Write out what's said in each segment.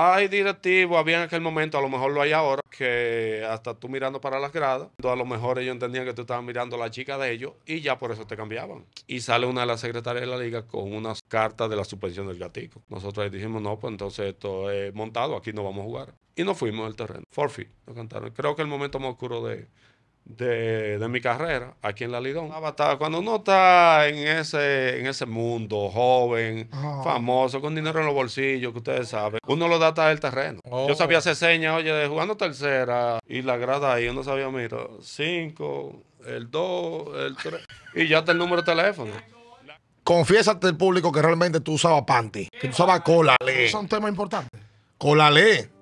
Hay directivos, había en aquel momento, a lo mejor lo hay ahora, que hasta tú mirando para las gradas, a lo mejor ellos entendían que tú estabas mirando a la chica de ellos y ya por eso te cambiaban. Y sale una de las secretarias de la liga con unas cartas de la suspensión del gatico. Nosotros dijimos, no, pues entonces esto es montado, aquí no vamos a jugar. Y nos fuimos del terreno. Forfeit, lo cantaron. Creo que el momento más oscuro de, de, mi carrera aquí en la Lidón. Cuando uno está en ese, en ese mundo, joven, famoso, con dinero en los bolsillos, que ustedes saben, uno lo da hasta el terreno. Yo oh. sabía hacer señas, oye, jugando tercera y la grada ahí, uno sabía, mira, cinco, el dos, el tres, y ya está el número de teléfono. Confiésate al público que realmente tú usabas panty, que tú usabas cola. Es un tema importante. Colalé.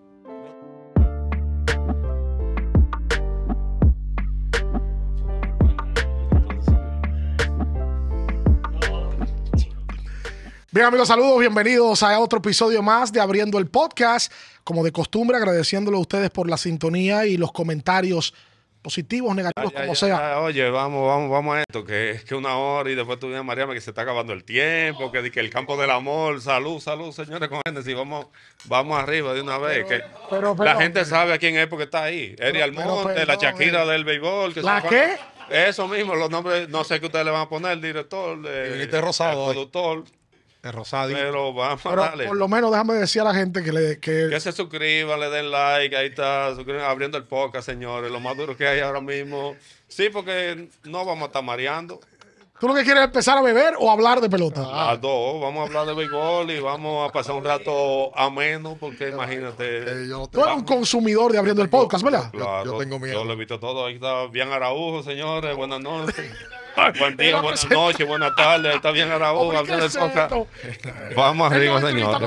Bien amigos, saludos, bienvenidos a otro episodio más de Abriendo el Podcast. Como de costumbre, agradeciéndole a ustedes por la sintonía y los comentarios positivos, negativos, como sea. oye, vamos, vamos, vamos a esto, que es que una hora y después tú vienes Mariana que se está acabando el tiempo, que, que el campo del amor, salud, salud, señores, con gente, vamos, vamos arriba de una vez. que la gente sabe a quién es porque está ahí. Eri Almonte, la eh. Shakira del béisbol. Que ¿La qué? Eso mismo, los nombres, no sé qué ustedes le van a poner, el director, de rosado, productor. Rosario. Pero vamos Por lo menos déjame decir a la gente que le. se suscriban, le den like, ahí está, abriendo el podcast, señores. Lo más duro que hay ahora mismo. Sí, porque no vamos a estar mareando. ¿Tú lo que quieres es empezar a beber o hablar de pelota? Ah. dos, vamos a hablar de béisbol y vamos a pasar un rato ameno, porque imagínate. Eh, yo tú eres un consumidor de abriendo el podcast, ¿verdad? yo, tengo miedo. Yo lo he visto todo. Ahí está bien Araujo, señores, buenas noches. Buen día, buenas noches, buenas tardes. Está bien Araújo, hablando de Vamos arriba, señor.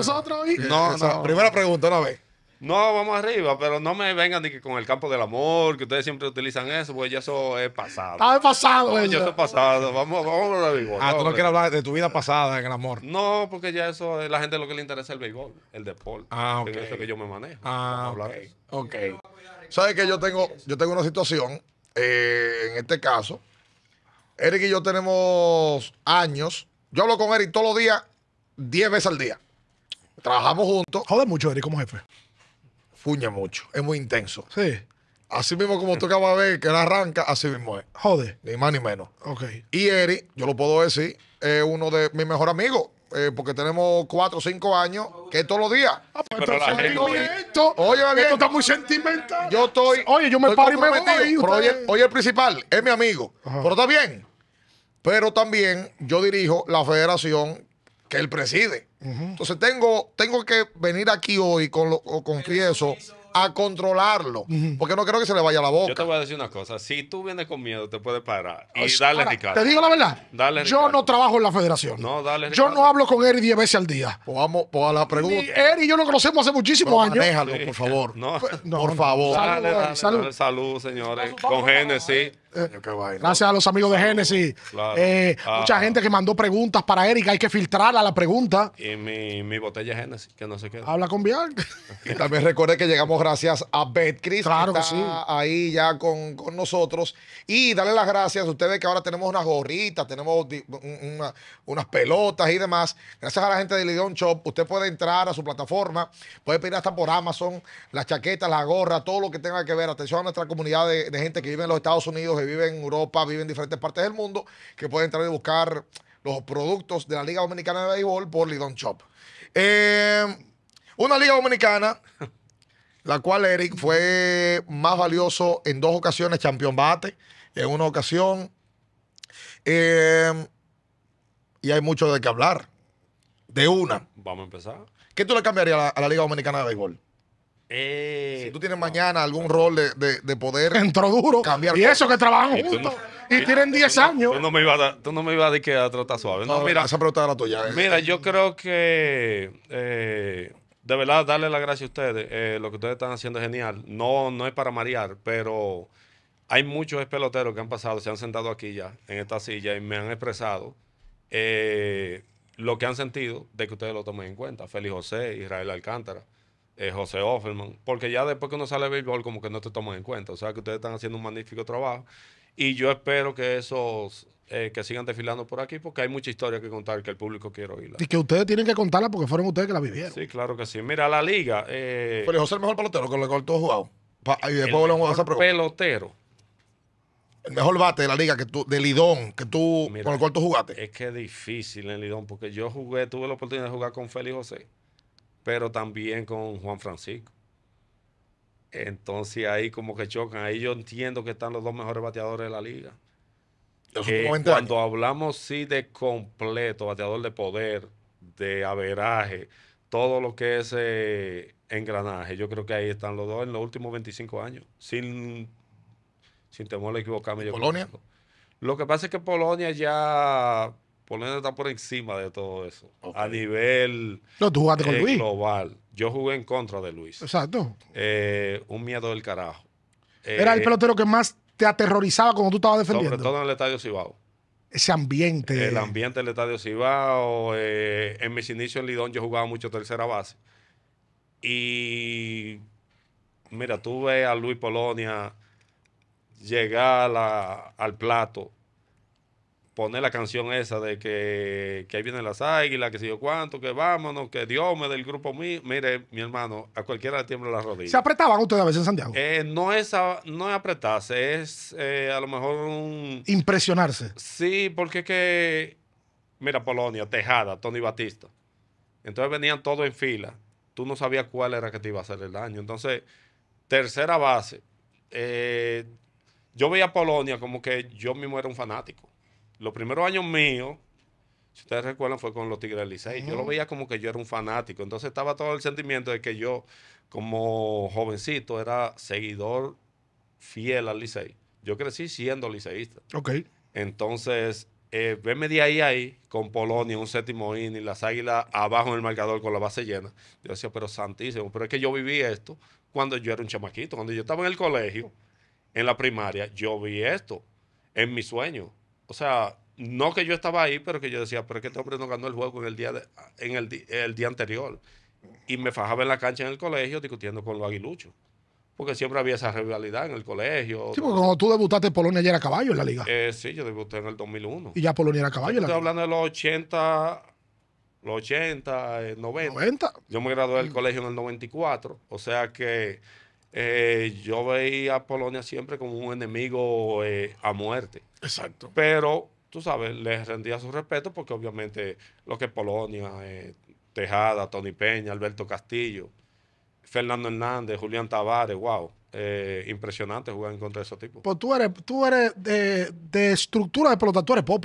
No, no. Primera pregunta, una vez. No, vamos arriba, pero no me vengan ni que con el campo del amor, que ustedes siempre utilizan eso, pues ya eso es pasado. Ah, es pasado, no, Ya eso es pasado. Vamos, vamos a béisbol. Ah, tú no quieres hablar de tu vida pasada en el amor. No, porque ya eso es la gente lo que le interesa el béisbol, el deporte. Ah, ok. es eso que yo me manejo. Ah, ok. okay. ¿Sabes que yo tengo, yo tengo una situación, eh, en este caso, Eric y yo tenemos años. Yo hablo con Eric todos los días, 10 veces al día. Trabajamos juntos. Jode mucho, Eric, como jefe. Fuña mucho. Es muy intenso. Sí. Así mismo como tú acabas de ver que la arranca, así mismo es. Jode. Ni más ni menos. Ok. Y Eric, yo lo puedo decir, es uno de mis mejores amigos. Eh, porque tenemos cuatro o cinco años, que todos los días. Ah, pues, pero la gente, oye, esto, está muy sentimental. Yo estoy. Oye, yo me paro y me voy. Oye, el principal es mi amigo. Pero está bien pero también yo dirijo la federación que él preside. Entonces tengo, tengo que venir aquí hoy, con lo, confieso, a controlarlo, porque no creo que se le vaya la boca. Yo te voy a decir una cosa, si tú vienes con miedo, te puedes parar y dale ahora, Te digo la verdad, yo no trabajo en la federación. No, dale Yo no hablo con Eri diez veces al día. Pues vamos pues a la pregunta. Eri y yo nos conocemos hace muchísimos años. Déjalo, por favor. por favor. Dale, salud, señores. Con Génesis. Sí. Eh, gracias a los amigos de Genesis, eh, ah. Mucha gente que mandó preguntas para Erika. Hay que filtrar a la pregunta. Y mi, botella Genesis, que no se queda. Habla con Bianca. también recuerde que llegamos gracias a Beth Claro que, está Ahí ya con, nosotros. Y darle las gracias a ustedes que ahora tenemos unas gorritas, tenemos unas pelotas y demás. Gracias a la gente de Lidón Shop. Usted puede entrar a su plataforma. Puede pedir hasta por Amazon las chaquetas, la gorra, todo lo que tenga que ver. Atención a nuestra comunidad de gente que vive en los Estados Unidos que viven en Europa, viven en diferentes partes del mundo, que pueden entrar y buscar los productos de la Liga Dominicana de Béisbol por Lidon Shop. Eh, una Liga Dominicana, la cual Eric fue más valioso en dos ocasiones, campeón bate, en una ocasión. Eh, y hay mucho de qué hablar. De una. Vamos a empezar. ¿Qué tú le cambiarías a la Liga Dominicana de Béisbol? Eh, si tú tienes mañana algún rol de, poder. Entro duro. Cambiar y eso que trabajan y juntos. y tienen 10 años. Tú no me ibas a, decir que a tratar suave. No, mira, tuya. Eh. Mira, yo creo que. Eh, de verdad, darle las gracias a ustedes. lo que ustedes están haciendo es genial. No, no es para marear, pero hay muchos peloteros que han pasado, se han sentado aquí ya, en esta silla, y me han expresado lo que han sentido de que ustedes lo tomen en cuenta. Félix José, Israel Alcántara. Eh, José Offerman, porque ya después que uno sale de béisbol, como que no te toman en cuenta. O sea, que ustedes están haciendo un magnífico trabajo. Y yo espero que esos eh, que sigan desfilando por aquí, porque hay mucha historia que contar que el público quiere oírla. Y que ustedes tienen que contarla porque fueron ustedes que la vivieron. Sí, claro que sí. Mira, la liga. Eh, Pero José el mejor pelotero que le cortó jugado. y después pelotero. El mejor bate de la liga que tú, de Lidón, que tú, con el cual tú jugaste. Es que es difícil en Lidón, porque yo jugué, tuve la oportunidad de jugar con Félix José pero también con Juan Francisco. Entonces ahí como que chocan. Ahí yo entiendo que están los dos mejores bateadores de la liga. cuando hablamos sí de completo, bateador de poder, de averaje, todo lo que es eh, engranaje, yo creo que ahí están los dos en los últimos 25 años. Sin, sin temor a equivocarme. ¿Polonia? Lo que pasa es que Polonia ya Polonia está por encima de todo eso. A nivel no, ¿tú eh, global. Yo jugué en contra de Luis. Exacto. Eh, un miedo del carajo. Era el eh, pelotero que más te aterrorizaba cuando tú estabas defendiendo. Sobre todo en el Estadio Cibao ese ambiente. El ambiente del Estadio Cibao. en mis inicios en Lidón yo jugaba mucho tercera base. Y mira, tú ves a Luis Polonia llegar al plato poner la canción esa de que, que ahí vienen las águilas, que si yo cuánto, que vámonos, que Dios me del grupo mío. Mire, mi hermano, a cualquiera le tiembla la rodilla. ¿Se apretaban ustedes a veces en Santiago? Eh, no, es no apretarse, es eh, a lo mejor un... Impresionarse. Sí, porque es que, mira, Polonia, Tejada, Tony Batista. Entonces venían todos en fila. Tú no sabías cuál era que te iba a hacer el daño. Entonces, tercera base. Eh, yo veía a Polonia como que yo mismo era un fanático los primeros años míos, si ustedes recuerdan, fue con los Tigres del Licey. Yo lo veía como que yo era un fanático. Entonces estaba todo el sentimiento de que yo, como jovencito, era seguidor fiel al Licey. Yo crecí siendo liceísta. Ok. Entonces, eh, de ahí ahí, con Polonia, un séptimo inning, las águilas abajo en el marcador con la base llena. Yo decía, pero santísimo, pero es que yo viví esto cuando yo era un chamaquito. Cuando yo estaba en el colegio, en la primaria, yo vi esto en mi sueño o sea, no que yo estaba ahí, pero que yo decía, pero es que este hombre no ganó el juego en el día, de, en el, día anterior. Y me fajaba en la cancha en el colegio discutiendo con los aguiluchos porque siempre había esa rivalidad en el colegio. Sí, porque cuando tú debutaste, en Polonia ya era caballo en la liga. Eh, sí, yo debuté en el 2001. Y ya Polonia era caballo. en la estoy hablando de los 80, los 80, 90. 90. Yo me gradué del mm. colegio en el 94, o sea que eh, yo veía a Polonia siempre como un enemigo eh, a muerte. Exacto. Pero, tú sabes, les rendía su respeto porque obviamente lo que Polonia, eh, Tejada, Tony Peña, Alberto Castillo, Fernando Hernández, Julián Tavares, wow. impresionante jugar en contra de esos tipos. Pues tú eres, tú eres de, estructura de pelota, tú eres pop,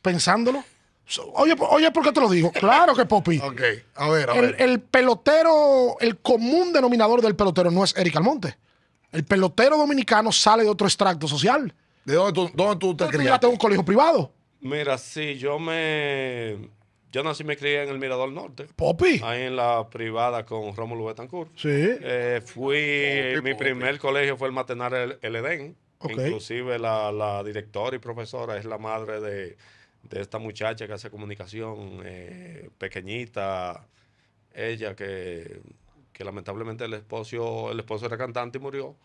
Pensándolo oye, oye, ¿por qué te lo digo? Claro que Popi. ok, a ver, a el, ver. El pelotero, el común denominador del pelotero no es Eric Almonte. El pelotero dominicano sale de otro extracto social. ¿De dónde tú, dónde tú te criaste? Yo un colegio privado. Mira, sí, yo me. Yo nací y me crié en el Mirador Norte. Popi. Ahí en la privada con Rómulo Betancourt. Sí. Eh, fui. mi primer colegio fue el Matenar el, Edén. Inclusive la directora y profesora es la madre de de esta muchacha que hace comunicación, eh, pequeñita, ella que, que lamentablemente el esposo, el esposo era cantante y murió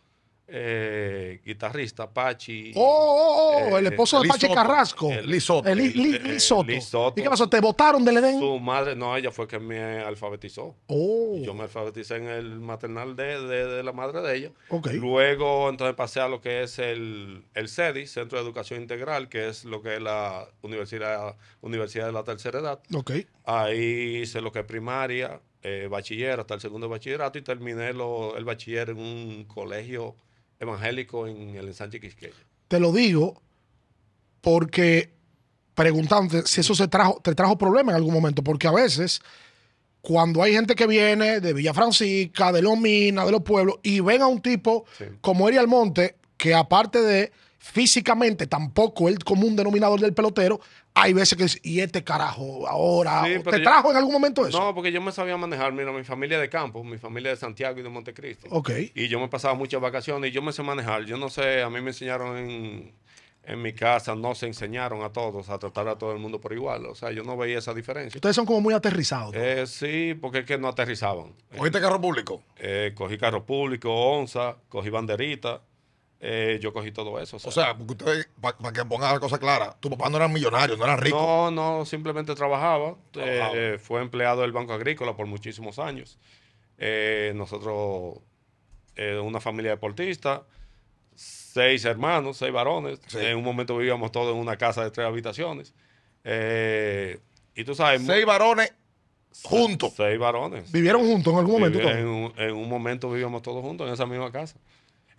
eh, guitarrista Pachi. Oh, oh, oh, oh el eh, esposo de Pachi Carrasco. Lisoto. Eh, ¿Y qué pasó? ¿Te votaron del Edén? Su madre, no, ella fue quien me alfabetizó. Yo me alfabeticé en el maternal de, de, la madre de ella. Okay. Luego, entonces pasé a lo que es el, el CEDI, Centro de Educación Integral, que es lo que es la Universidad, universidad de la Tercera Edad. Okay. Ahí hice lo que es primaria, eh, bachiller, hasta el segundo bachillerato y terminé el bachiller en un colegio evangélico en el ensanche Quisqueya. Te lo digo porque preguntante si eso se trajo, te trajo problema en algún momento, porque a veces cuando hay gente que viene de Villa Francisca, de los minas, de los pueblos, y ven a un tipo como Eri Almonte, que aparte de físicamente tampoco el común denominador del pelotero, hay veces que dice, y este carajo, ahora, ¿te trajo en algún momento eso? No, porque yo me sabía manejar, mira, mi familia de campo, mi familia de Santiago y de Montecristo Ok. Y yo me pasaba muchas vacaciones y yo me sé manejar. Yo no sé, a mí me enseñaron en, en mi casa, no se enseñaron a todos a tratar a todo el mundo por igual. O sea, yo no veía esa diferencia. Ustedes son como muy aterrizados. Eh, sí, porque es que no aterrizaban. ¿Cogiste carro público? Eh, cogí carro público, onza, cogí banderita. Eh, yo cogí todo eso. O sea, para que pongas la cosa clara, tu papá no era millonario, no era rico. No, no, simplemente trabajaba. Eh, fue empleado del Banco Agrícola por muchísimos años. Eh, nosotros, una familia deportista, seis hermanos, seis varones. En un momento vivíamos todos en una casa de tres habitaciones. y tú sabes. Seis varones juntos. Seis varones. ¿Vivieron juntos en algún momento? en un momento vivíamos todos juntos en esa misma casa.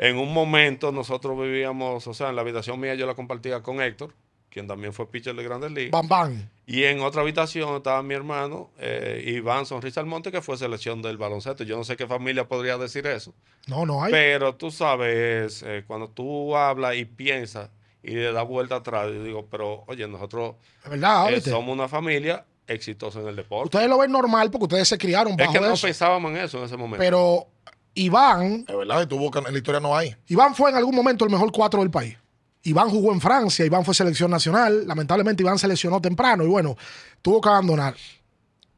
En un momento nosotros vivíamos, o sea, en la habitación mía yo la compartía con Héctor, quien también fue pitcher de Grandes Ligas. Bam, bam. Y en otra habitación estaba mi hermano, eh, Iván Sonrisa Almonte, que fue selección del baloncesto. Yo no sé qué familia podría decir eso. No, no hay. Pero tú sabes, eh, cuando tú hablas y piensas y le das vuelta atrás, yo digo, pero oye, nosotros eh, somos una familia exitosa en el deporte. Ustedes lo ven normal porque ustedes se criaron bajo Es que no pensábamos en eso en ese momento. Pero Iván. Es verdad, y tu boca en la historia no hay. Iván fue en algún momento el mejor cuatro del país. Iván jugó en Francia, Iván fue selección nacional. Lamentablemente, Iván se temprano y bueno, tuvo que abandonar.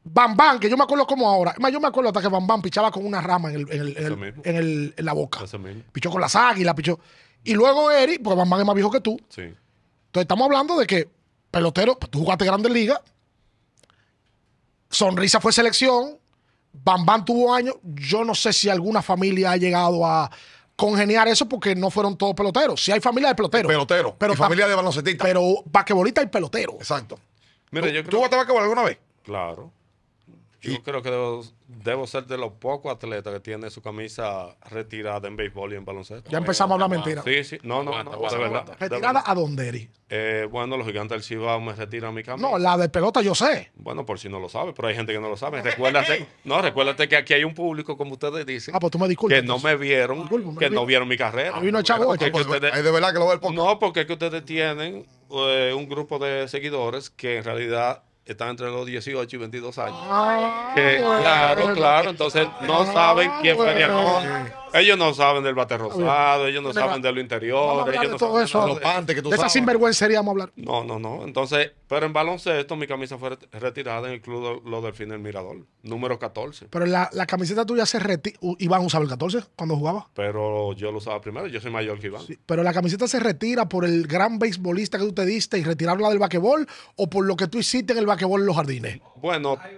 Bam Bam, que yo me acuerdo como ahora. Yo me acuerdo hasta que Bam Bam pichaba con una rama en, el, en, el, en, la boca. Pichó con las águilas, pichó. Y luego Eri, porque Bam es más viejo que tú. Sí. Entonces estamos hablando de que pelotero, pues, tú jugaste Grandes Ligas. Sonrisa fue selección. Bam Bam tuvo años. Yo no sé si alguna familia ha llegado a congeniar eso porque no fueron todos peloteros. Si sí hay familia de peloteros. Pelotero. Pero familia de baloncetistas. Pero basquetbolista y pelotero. Exacto. Mira, ¿Tú, yo creo... ¿tú alguna vez? Claro. Yo creo que debo, ser de los pocos atletas que tiene su camisa retirada en béisbol y en baloncesto. Ya empezamos a hablar mentiras. Sí, sí. No, no, no verdad. ¿Retirada a dónde, eres? Eh, bueno, los gigantes del Cibao me retiran mi camisa. No, la de pelota yo sé. Bueno, por si no lo sabe, pero hay gente que no lo sabe. Recuérdate, no, recuérdate que aquí hay un público, como ustedes dicen. Ah, pues tú me disculpas. Que no me vieron, ah, que no vieron mi carrera. Ah, este. de verdad que lo el poco. No, porque es que ustedes tienen eh, un grupo de seguidores que en realidad están entre los 18 y 22 años. Ah, claro, claro, entonces no saben quién sería con. Ellos no saben del bate rosado, ellos no saben de lo interior, ellos no saben de los pantes que tú de Esa sinvergüenza vamos a hablar. No, no, no. Entonces, pero en baloncesto mi camisa fue retirada en el club Los Delfines el Mirador, número 14. Pero la, camiseta tuya se retira. Iván usaba el 14 cuando jugaba. Pero yo lo usaba primero, yo soy mayor que Iván. pero la camiseta se retira por el gran beisbolista que tú te diste y retirarla del vaquebol o por lo que tú hiciste en el vaquebol en los jardines. Bueno. Hay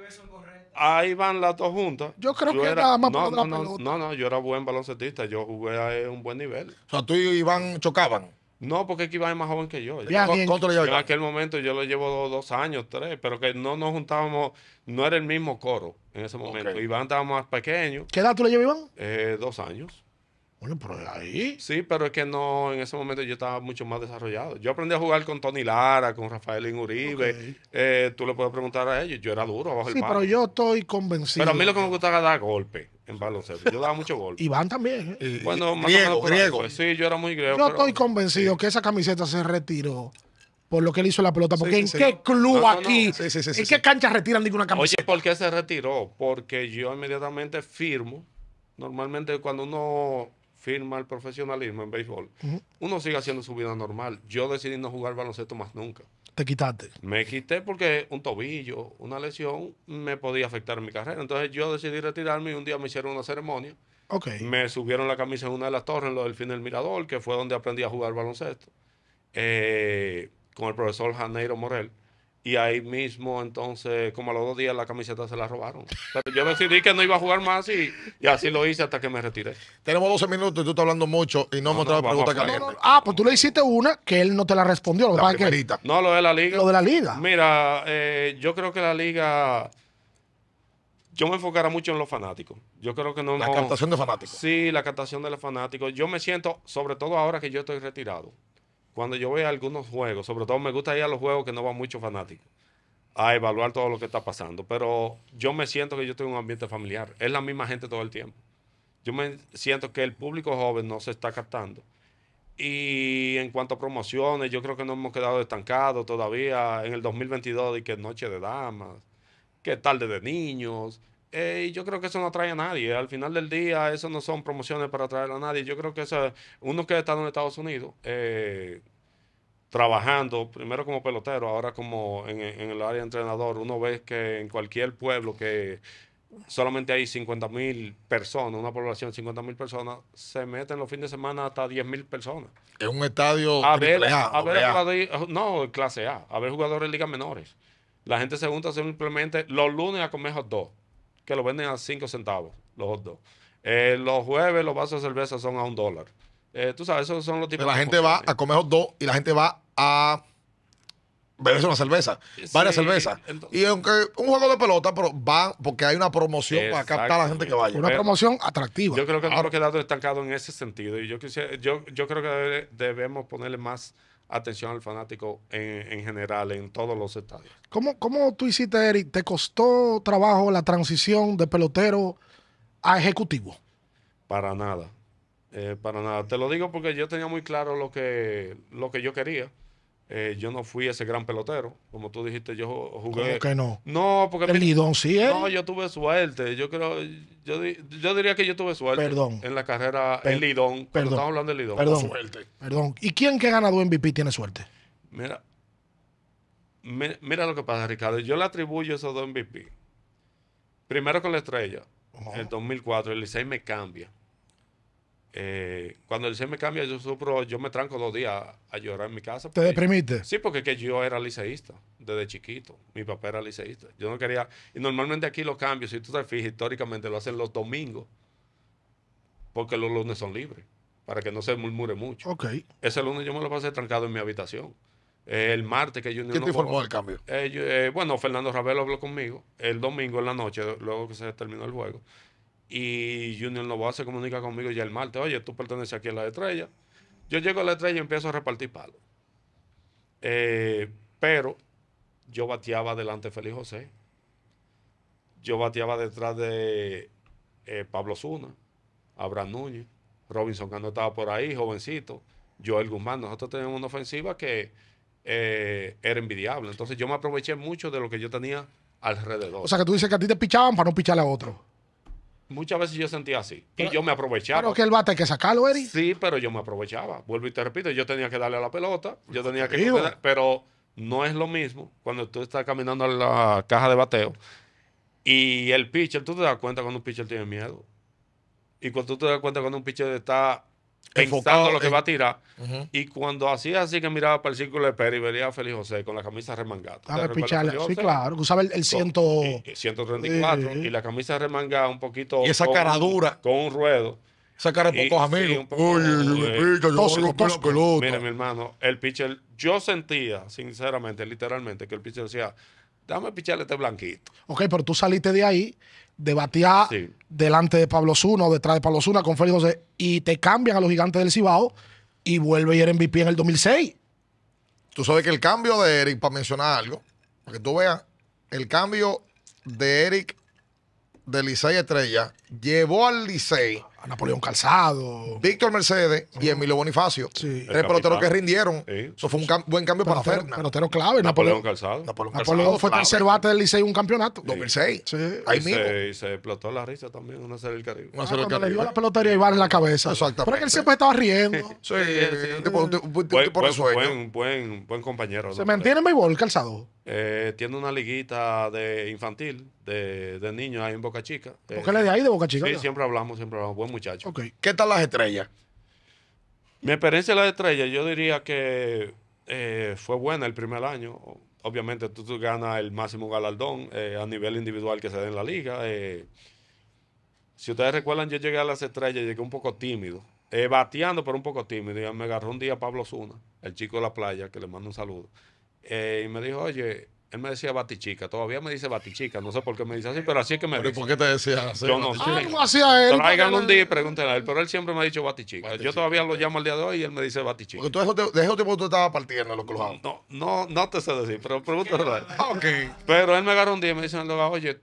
ahí van las dos juntas. Yo creo que era, más por no, no, no, yo era buen baloncetista, yo jugué a un buen nivel. O sea, tú y Iván chocaban. No, porque Iván es más joven que yo. En aquel momento yo lo llevo dos, años, tres, pero que no nos juntábamos, no era el mismo coro en ese momento. Iván estaba más pequeño. ¿Qué edad tú le llevas, Iván? Eh, dos años ahí. Sí, pero es que no, en ese momento yo estaba mucho más desarrollado. Yo aprendí a jugar con Tony Lara, con Rafael Uribe. Eh, tú le puedes preguntar a ellos. Yo era duro abajo sí, pero yo estoy convencido. Pero a mí lo que me gustaba era dar golpe en baloncesto. Yo daba mucho golpe. Iván también. ¿eh? Bueno, más griego, griego. Pues. Sí, yo era muy griego. Yo estoy convencido que esa camiseta se retiró por lo que él hizo la pelota. Porque ¿en qué club aquí? ¿En qué cancha retiran ninguna camiseta? Oye, ¿por qué se retiró? Porque yo inmediatamente firmo. Normalmente cuando uno firma el profesionalismo en béisbol, uno sigue haciendo su vida normal. Yo decidí no jugar baloncesto más nunca. ¿Te quitaste? Me quité porque un tobillo, una lesión, me podía afectar mi carrera. Entonces yo decidí retirarme y un día me hicieron una ceremonia. Okay. Me subieron la camisa en una de las torres, en lo del fin del mirador, que fue donde aprendí a jugar baloncesto. Eh, con el profesor Janeiro Morel y ahí mismo, entonces, como a los dos días la camiseta se la robaron. Pero yo decidí que no iba a jugar más y, así lo hice hasta que me retiré. Tenemos 12 minutos y tú estás hablando mucho y no, me hemos preguntas calientes. Ah, pues tú le hiciste una que él no te la respondió. Lo la No, lo de la liga. Lo de la liga. Mira, eh, yo creo que la liga... Yo me enfocara mucho en los fanáticos. Yo creo que no... La captación de fanáticos. Sí, la captación de los fanáticos. Yo me siento, sobre todo ahora que yo estoy retirado, cuando yo voy a algunos juegos, sobre todo me gusta ir a los juegos que no van muchos fanáticos, a evaluar todo lo que está pasando. Pero yo me siento que yo tengo un ambiente familiar. Es la misma gente todo el tiempo. Yo me siento que el público joven no se está captando. Y en cuanto a promociones, yo creo que no hemos quedado estancados todavía en el 2022 de que Noche de Damas, que tarde de niños, eh, yo creo que eso no atrae a nadie. Al final del día, eso no son promociones para atraer a nadie. Yo creo que eso, uno que está en Estados Unidos, eh, trabajando, primero como pelotero, ahora como en, el área de entrenador, uno ve que en cualquier pueblo que solamente hay 50 mil personas, una población de 50 mil personas, se meten los fines de semana hasta 10 mil personas. Es un estadio a A, ver no, clase A, a ver jugadores de ligas menores. La gente se junta simplemente los lunes a comer hot que lo venden a cinco centavos, los hot eh, los jueves los vasos de cerveza son a un dólar. Eh, tú sabes, esos son los tipos. de la gente va a comer hot dos y la gente va a beberse una cerveza, varias cervezas. y aunque un juego de pelota, pero va porque hay una promoción para captar a la gente que vaya. Una promoción atractiva. Yo creo que ahora quedado estancado en ese sentido. Y yo quisiera, yo, yo creo que debemos ponerle más atención al fanático en, general, en todos los estadios. ¿Cómo, ¿Cómo tú hiciste, Eric? ¿Te costó trabajo la transición de pelotero a ejecutivo? Para nada. Eh, para nada. Te lo digo porque yo tenía muy claro lo que, lo que yo quería. Eh, yo no fui ese gran pelotero. Como tú dijiste, yo jugué. ¿Por que no? porque. El Lidón sí es. No, yo tuve suerte. Yo creo. Yo, diría que yo tuve suerte. En la carrera. el Lidón. Perdón. Estamos hablando del Lidón. Perdón. Perdón. ¿Y quién que ha ganado MVP tiene suerte? Mira. mira lo que pasa, Ricardo. Yo le atribuyo esos dos MVP. Primero con la estrella. En En 2004. El Licey me cambia. Eh, cuando el me cambia, yo yo me tranco dos días a llorar en mi casa. ¿Te deprimiste? Sí, porque yo era liceísta desde chiquito. Mi papá era liceísta. Yo no quería. Y normalmente aquí los cambios, si tú te fijas, históricamente lo hacen los domingos, porque los lunes son libres, para que no se murmure mucho. Ok. Ese lunes yo me lo pasé trancado en mi habitación. el martes que yo ¿Quién te informó del cambio? Eh, eh, bueno, Fernando Ravelo habló conmigo el domingo en la noche, luego que se terminó el juego. Y Junior Novoa se comunica conmigo ya el martes, oye, tú perteneces aquí a la estrella. Yo llego a la estrella y empiezo a repartir palos. Eh, pero yo bateaba delante de Félix José. Yo bateaba detrás de eh, Pablo Zuna, Abraham Núñez, Robinson que estaba por ahí, jovencito, Joel Guzmán. Nosotros teníamos una ofensiva que eh, era envidiable. Entonces yo me aproveché mucho de lo que yo tenía alrededor. O sea que tú dices que a ti te pichaban para no picharle a otro. Muchas veces yo sentía así. y yo me aprovechaba. Pero que el bate hay que sacarlo, Eri. Sí, pero yo me aprovechaba. Vuelvo y te repito, yo tenía que darle a la pelota. Yo pues tenía que. pero no es lo mismo cuando tú estás caminando a la caja de bateo y el pitcher, tú te das cuenta cuando un pitcher tiene miedo. Y cuando tú te das cuenta cuando un pitcher está pensando lo que va a tirar. Y cuando hacía así que miraba para el círculo de Pérez, vería a Félix José con la camisa remangada. Ah, sí, claro, usaba el, el ciento... 134 eh, eh, y la camisa remangada un poquito. Y esa cara dura. Con un ruedo. Esa cara de pocos amigos. Mira, mi hermano, el pitcher, yo sentía, sinceramente, literalmente, que el pitcher decía, dame picharle este blanquito. Ok, pero tú saliste de ahí debatía delante de Pablo Zuna o detrás de Pablo Zuna con Félix José y te cambian a los gigantes del Cibao y vuelve a ir MVP en el 2006. Tú sabes que el cambio de Eric, para mencionar algo, para que tú veas, el cambio de Eric de Licey Estrella llevó al Licey Napoleón Calzado, Víctor Mercedes y Emilio Bonifacio. Sí. Tres peloteros que rindieron. Eso fue un buen cambio para Ferna. Pelotero clave. Napoleón, Calzado. Napoleón, Calzado, fue tercer bate del Licey un campeonato. 2006. Sí. Ahí mismo. Se, y se explotó la risa también una serie del Caribe. Una serie ah, Le dio la pelotería y Iván en la cabeza. Exactamente. Pero que él siempre estaba riendo. sí. Tipo, un, un, buen, buen compañero. Se mantiene en béisbol, Calzado. Eh, tiene una liguita de infantil, de, niños ahí en Boca Chica. qué eh, le de ahí de Boca Chica? Sí, siempre hablamos, siempre hablamos. Buen muchacho. ¿Qué tal las estrellas? Mi experiencia en las estrellas, yo diría que eh, fue buena el primer año. Obviamente tú, ganas el máximo galardón eh, a nivel individual que se da en la liga. si ustedes recuerdan, yo llegué a las estrellas, llegué un poco tímido. bateando, pero un poco tímido. Y me agarró un día Pablo Zuna, el chico de la playa, que le mando un saludo. Eh, y me dijo, oye, él me decía batichica, todavía me dice batichica, no sé por qué me dice así, pero así es que me dice. por qué te decía así? Yo no sé. Traigan un día y pregúntenle a él, pero él siempre me ha dicho batichica. Yo todavía lo llamo al día de hoy y él me dice batichica. Porque tú de ese tiempo tú estabas partiendo lo que lo No, no, no te sé decir, pero pregúntale a ah, él. okay. Pero él me agarró un día y me dice, oye,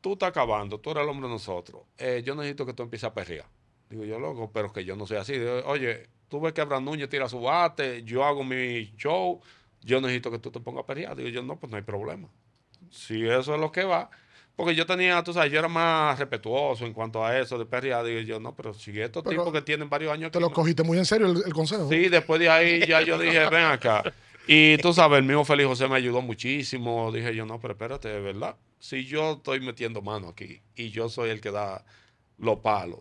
tú estás acabando, tú eres el hombre de nosotros. Eh, yo necesito que tú empieces a perrear. Digo yo, loco, pero es que yo no soy así. oye, tú ves que Abraham Núñez tira su bate, yo hago mi show yo necesito que tú te pongas a Digo yo, no, pues no hay problema. Si eso es lo que va, porque yo tenía, tú sabes, yo era más respetuoso en cuanto a eso de perrear. Digo yo, no, pero si estos tipos que tienen varios años. Te lo cogiste muy en serio el, consejo. Sí, después de ahí ya yo dije, ven acá. Y tú sabes, el mismo Félix José me ayudó muchísimo. Dije yo, no, pero espérate, de verdad. Si yo estoy metiendo mano aquí y yo soy el que da los palos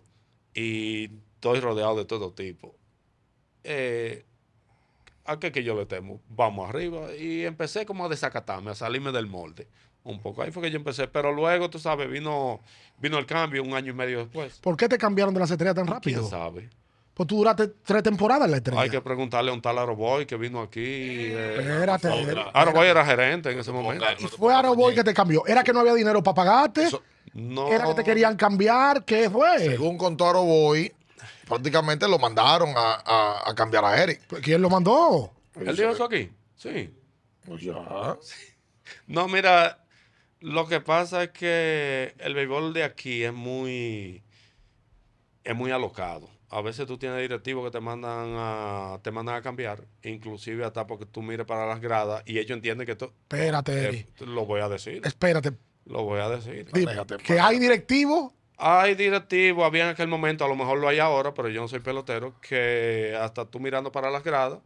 y estoy rodeado de todo tipo, eh, ¿a qué que yo le temo? Vamos arriba. Y empecé como a desacatarme, a salirme del molde. Un poco ahí fue que yo empecé, pero luego, tú sabes, vino, vino el cambio un año y medio después. ¿Por qué te cambiaron de la estrella tan rápido? ¿Quién sabe? Pues tú duraste tres temporadas en la estrella. Hay que preguntarle a un tal Aroboy que vino aquí. Eh, espérate. Aroboy era gerente en ese momento. ¿Y fue Aroboy que te cambió? ¿Era que no había dinero para pagarte? no. ¿Era que te querían cambiar? ¿Qué fue? Según contó Aroboy, prácticamente lo mandaron a, cambiar a Eric. Pues, ¿Quién lo mandó? Él dijo eso aquí. Sí. Pues ya. No, mira, lo que pasa es que el béisbol de aquí es muy, es muy alocado. A veces tú tienes directivos que te mandan a, te mandan a cambiar, inclusive hasta porque tú mires para las gradas y ellos entienden que tú... Espérate, eh, Lo voy a decir. Espérate. Lo voy a decir. Dime, que hay directivos hay directivos, había en aquel momento, a lo mejor lo hay ahora, pero yo no soy pelotero, que hasta tú mirando para las gradas,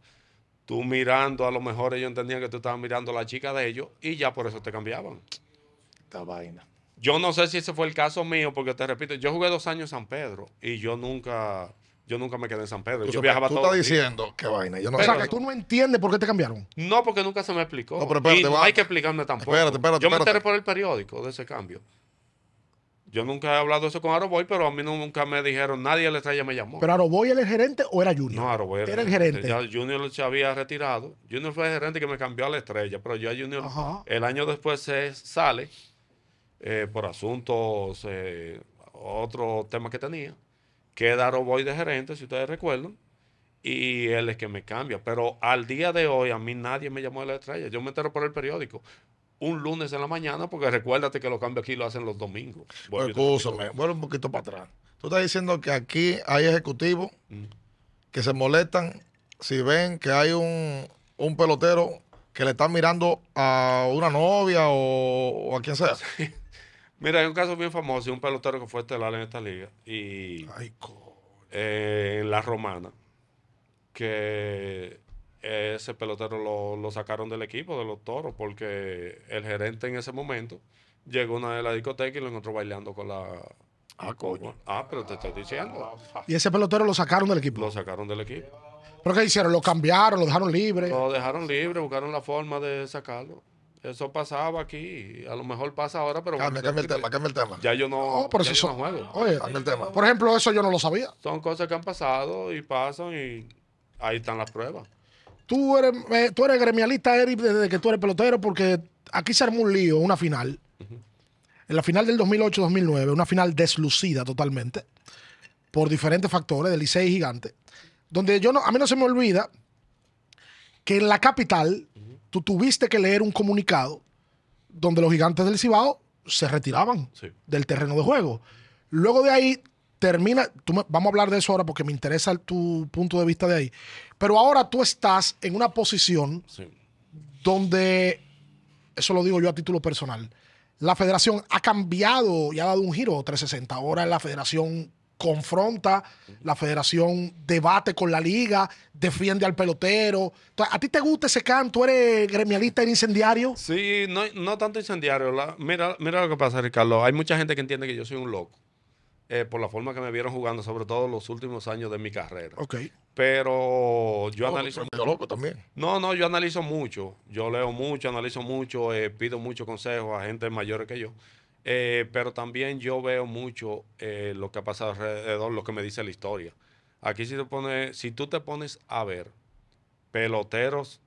tú mirando, a lo mejor ellos entendían que tú estabas mirando a la chica de ellos y ya por eso te cambiaban. Esta vaina. Yo no sé si ese fue el caso mío, porque te repito, yo jugué dos años en San Pedro y yo nunca, yo nunca me quedé en San Pedro. yo viajaba tú estás diciendo qué vaina. Yo no o sea, que tú no entiendes por qué te cambiaron. No, porque nunca se me explicó. No, pero espérate, y no hay que explicarme tampoco. Espérate, espérate, yo me enteré por el periódico de ese cambio. Yo nunca he hablado eso con Aroboy, pero a mí nunca me dijeron, nadie la estrella me llamó. ¿Pero Aroboy era el gerente o era Junior? No, Aroboy era, era el gerente. Junior se había retirado. Junior fue el gerente que me cambió a la estrella, pero yo a Junior el año después se sale eh, por asuntos, eh, otro tema que tenía. Queda Aroboy de gerente, si ustedes recuerdan, y él es que me cambia. Pero al día de hoy a mí nadie me llamó a la estrella. Yo me entero por el periódico un lunes en la mañana, porque recuérdate que los cambios aquí lo hacen los domingos. Bueno, un poquito para atrás. Tú estás diciendo que aquí hay ejecutivos mm. que se molestan si ven que hay un, pelotero que le está mirando a una novia o, a quien sea. Mira, hay un caso bien famoso un pelotero que fue estelar en esta liga. Y Ay, eh, en la romana, que ese pelotero lo, sacaron del equipo, de los toros, porque el gerente en ese momento llegó una de la discoteca y lo encontró bailando con la. Ah, coño. Ah, pero te estoy diciendo. ¿Y ese pelotero lo sacaron del equipo? Lo sacaron del equipo. ¿Pero qué hicieron? ¿Lo cambiaron? ¿Lo dejaron libre? Lo dejaron libre, buscaron la forma de sacarlo. Eso pasaba aquí, a lo mejor pasa ahora, pero cambia, cambia el tema, cambia el tema. Ya yo no, ya son, juego. Oye, el tema. Por ejemplo, eso yo no lo sabía. Son cosas que han pasado y pasan y ahí están las pruebas tú eres, eh, tú gremialista, Eric, desde que tú eres pelotero, porque aquí se armó un lío, una final. En la final del 2008-2009, una final deslucida totalmente, por diferentes factores, del Licey gigante, donde yo no, a mí no se me olvida que en la capital tú tuviste que leer un comunicado donde los gigantes del Cibao se retiraban del terreno de juego. Luego de ahí termina, vamos a hablar de eso ahora porque me interesa tu punto de vista de ahí, pero ahora tú estás en una posición donde, eso lo digo yo a título personal, la federación ha cambiado y ha dado un giro 360. Ahora la federación confronta, la federación debate con la liga, defiende al pelotero. ¿A ti te gusta ese tú eres gremialista, eres incendiario? Sí, no, tanto incendiario. mira, mira lo que pasa, Ricardo. Hay mucha gente que entiende que yo soy un loco. Eh, por la forma que me vieron jugando, sobre todo los últimos años de mi carrera. Ok. Pero yo analizo. Mucho. Loco también. No, no, yo analizo mucho. Yo leo mucho, analizo mucho, eh, pido mucho consejos a gente mayor que yo. Eh, pero también yo veo mucho lo que ha pasado alrededor, lo que me dice la historia. Aquí si, te pone, si tú te pones a ver peloteros,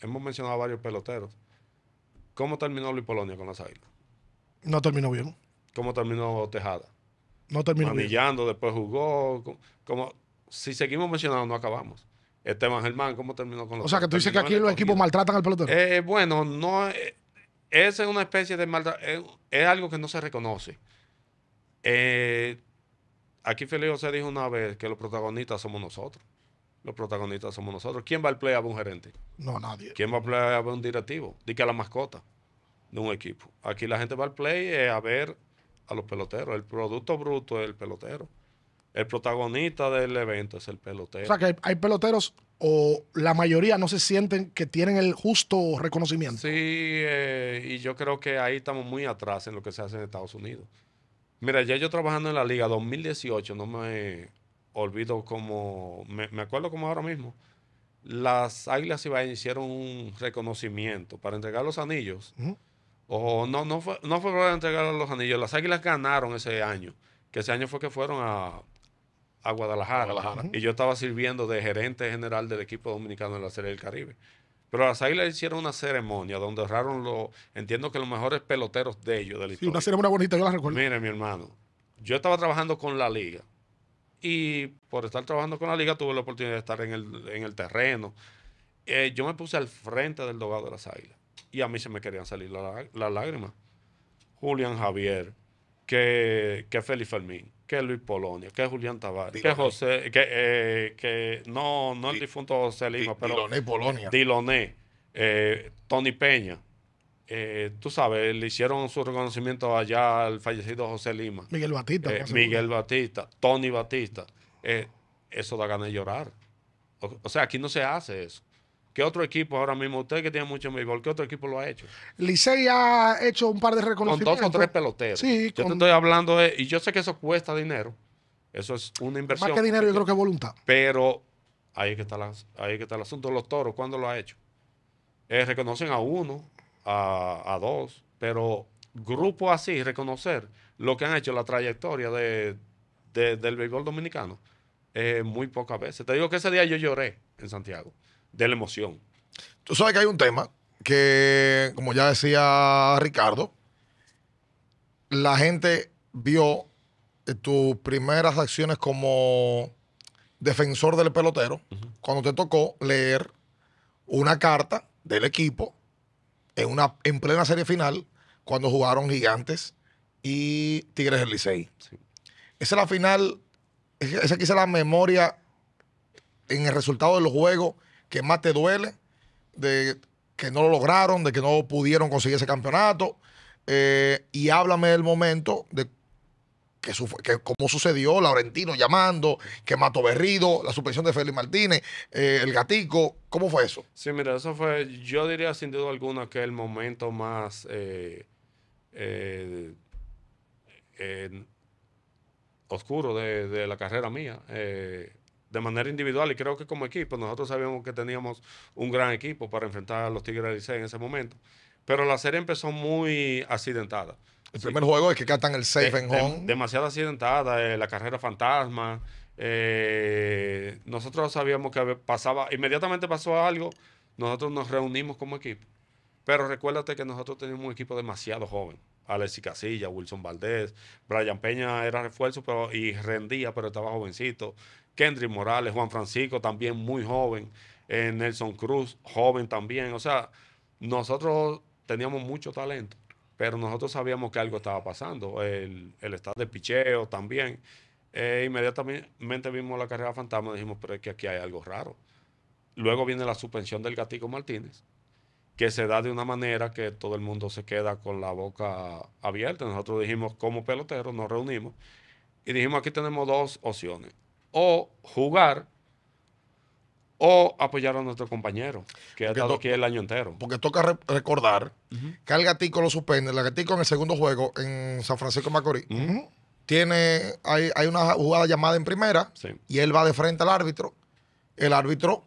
hemos mencionado a varios peloteros, ¿cómo terminó Luis Polonia con las Águilas? No terminó bien. ¿Cómo terminó Tejada? No terminó. Manillando, después jugó. Como, si seguimos mencionando, no acabamos. Esteban Germán, ¿cómo terminó con los O sea, que tú dices que aquí los equipos maltratan al pelotero. Eh, bueno, no. Eh, esa es una especie de maltrato. Eh, es algo que no se reconoce. aquí Felipe se dijo una vez que los protagonistas somos nosotros. Los protagonistas somos nosotros. ¿Quién va al play a un gerente? No, nadie. ¿Quién va al play a un directivo? Dice que a la mascota de un equipo. Aquí la gente va al play a ver a los peloteros. El producto bruto es el pelotero. El protagonista del evento es el pelotero. O sea que hay, peloteros o la mayoría no se sienten que tienen el justo reconocimiento. Sí, eh, y yo creo que ahí estamos muy atrás en lo que se hace en Estados Unidos. Mira, ya yo trabajando en la liga 2018, no me olvido como, me, acuerdo como ahora mismo, las Águilas Ibaeñas hicieron un reconocimiento para entregar los anillos. O no, no fue, no fue para entregar los anillos. Las águilas ganaron ese año. Que ese año fue que fueron a, a Guadalajara. Y yo estaba sirviendo de gerente general del equipo dominicano en la Serie del Caribe. Pero las Águilas hicieron una ceremonia donde ahorraron los, entiendo que los mejores peloteros de ellos. De la sí, una ceremonia bonita, yo la recuerdo. Mire, mi hermano, yo estaba trabajando con la liga. Y por estar trabajando con la liga tuve la oportunidad de estar en el, terreno. Eh, yo me puse al frente del dogado de las Águilas y a mí se me querían salir las lágrimas. Julián Javier, que, que Félix Fermín, que Luis Polonia, que Julián Tavares, que José, eh, que, no, no el difunto José Lima, pero. Diloné Polonia. Diloné, eh, Tony Peña. Eh, tú sabes, le hicieron su reconocimiento allá al fallecido José Lima. Miguel Batista. Miguel Batista, Tony Batista. eso da ganas de llorar. O, o sea, aquí no se hace eso. ¿Qué otro equipo ahora mismo, usted que tiene mucho béisbol, qué otro equipo lo ha hecho? Licey ha hecho un par de reconocimientos. Con dos o tres peloteros. Sí, yo te estoy hablando de, y yo sé que eso cuesta dinero, eso es una inversión. Más que dinero, yo creo que es voluntad. Pero ahí que está, ahí está el asunto de los toros, ¿cuándo lo ha hecho? Eh, reconocen a uno, a, dos, pero grupo así, reconocer lo que han hecho, la trayectoria de, del béisbol dominicano, eh, muy pocas veces. Te digo que ese día yo lloré en Santiago de la emoción. Tú sabes que hay un tema que, como ya decía Ricardo, la gente vio eh, tus primeras acciones como defensor del pelotero cuando te tocó leer una carta del equipo en, una, en plena serie final cuando jugaron Gigantes y Tigres del Licey. Esa es la final, esa quizá la memoria en el resultado del juego que más te duele de que no lo lograron, de que no pudieron conseguir ese campeonato. Eh, y háblame del momento de que, su, cómo sucedió, Laurentino llamando, que mató Berrido, la suspensión de Félix Martínez, eh, el gatico, ¿cómo fue eso? Sí, mira, eso fue, yo diría sin duda alguna que el momento más eh, oscuro de, de, la carrera mía de manera individual y creo que como equipo, nosotros sabíamos que teníamos un gran equipo para enfrentar a los Tigres de Licey en ese momento, pero la serie empezó muy accidentada. El primer juego es que cantan el safe en eh, home. Eh, demasiado accidentada, eh, la carrera fantasma. Eh, nosotros sabíamos que pasaba, inmediatamente pasó algo, nosotros nos reunimos como equipo. Pero recuérdate que nosotros teníamos un equipo demasiado joven. Alexis Casilla, Wilson Valdés, Brian Peña era refuerzo pero, y rendía, pero estaba jovencito. Kendrick Morales, Juan Francisco, también muy joven, eh, Nelson Cruz, joven también. O sea, nosotros teníamos mucho talento, pero nosotros sabíamos que algo estaba pasando. El, el estado de picheo también. Eh, inmediatamente vimos la carrera fantasma y dijimos, pero es que aquí hay algo raro. Luego viene la suspensión del Gatico Martínez, que se da de una manera que todo el mundo se queda con la boca abierta. Nosotros dijimos, como peloteros, nos reunimos y dijimos, aquí tenemos dos opciones o jugar o apoyar a nuestro compañero que ha estado aquí el año entero. Porque toca recordar que al gatico lo suspende, el gatico en el segundo juego en San Francisco de Macorís. Tiene, hay, hay, una jugada llamada en primera y él va de frente al árbitro. El árbitro,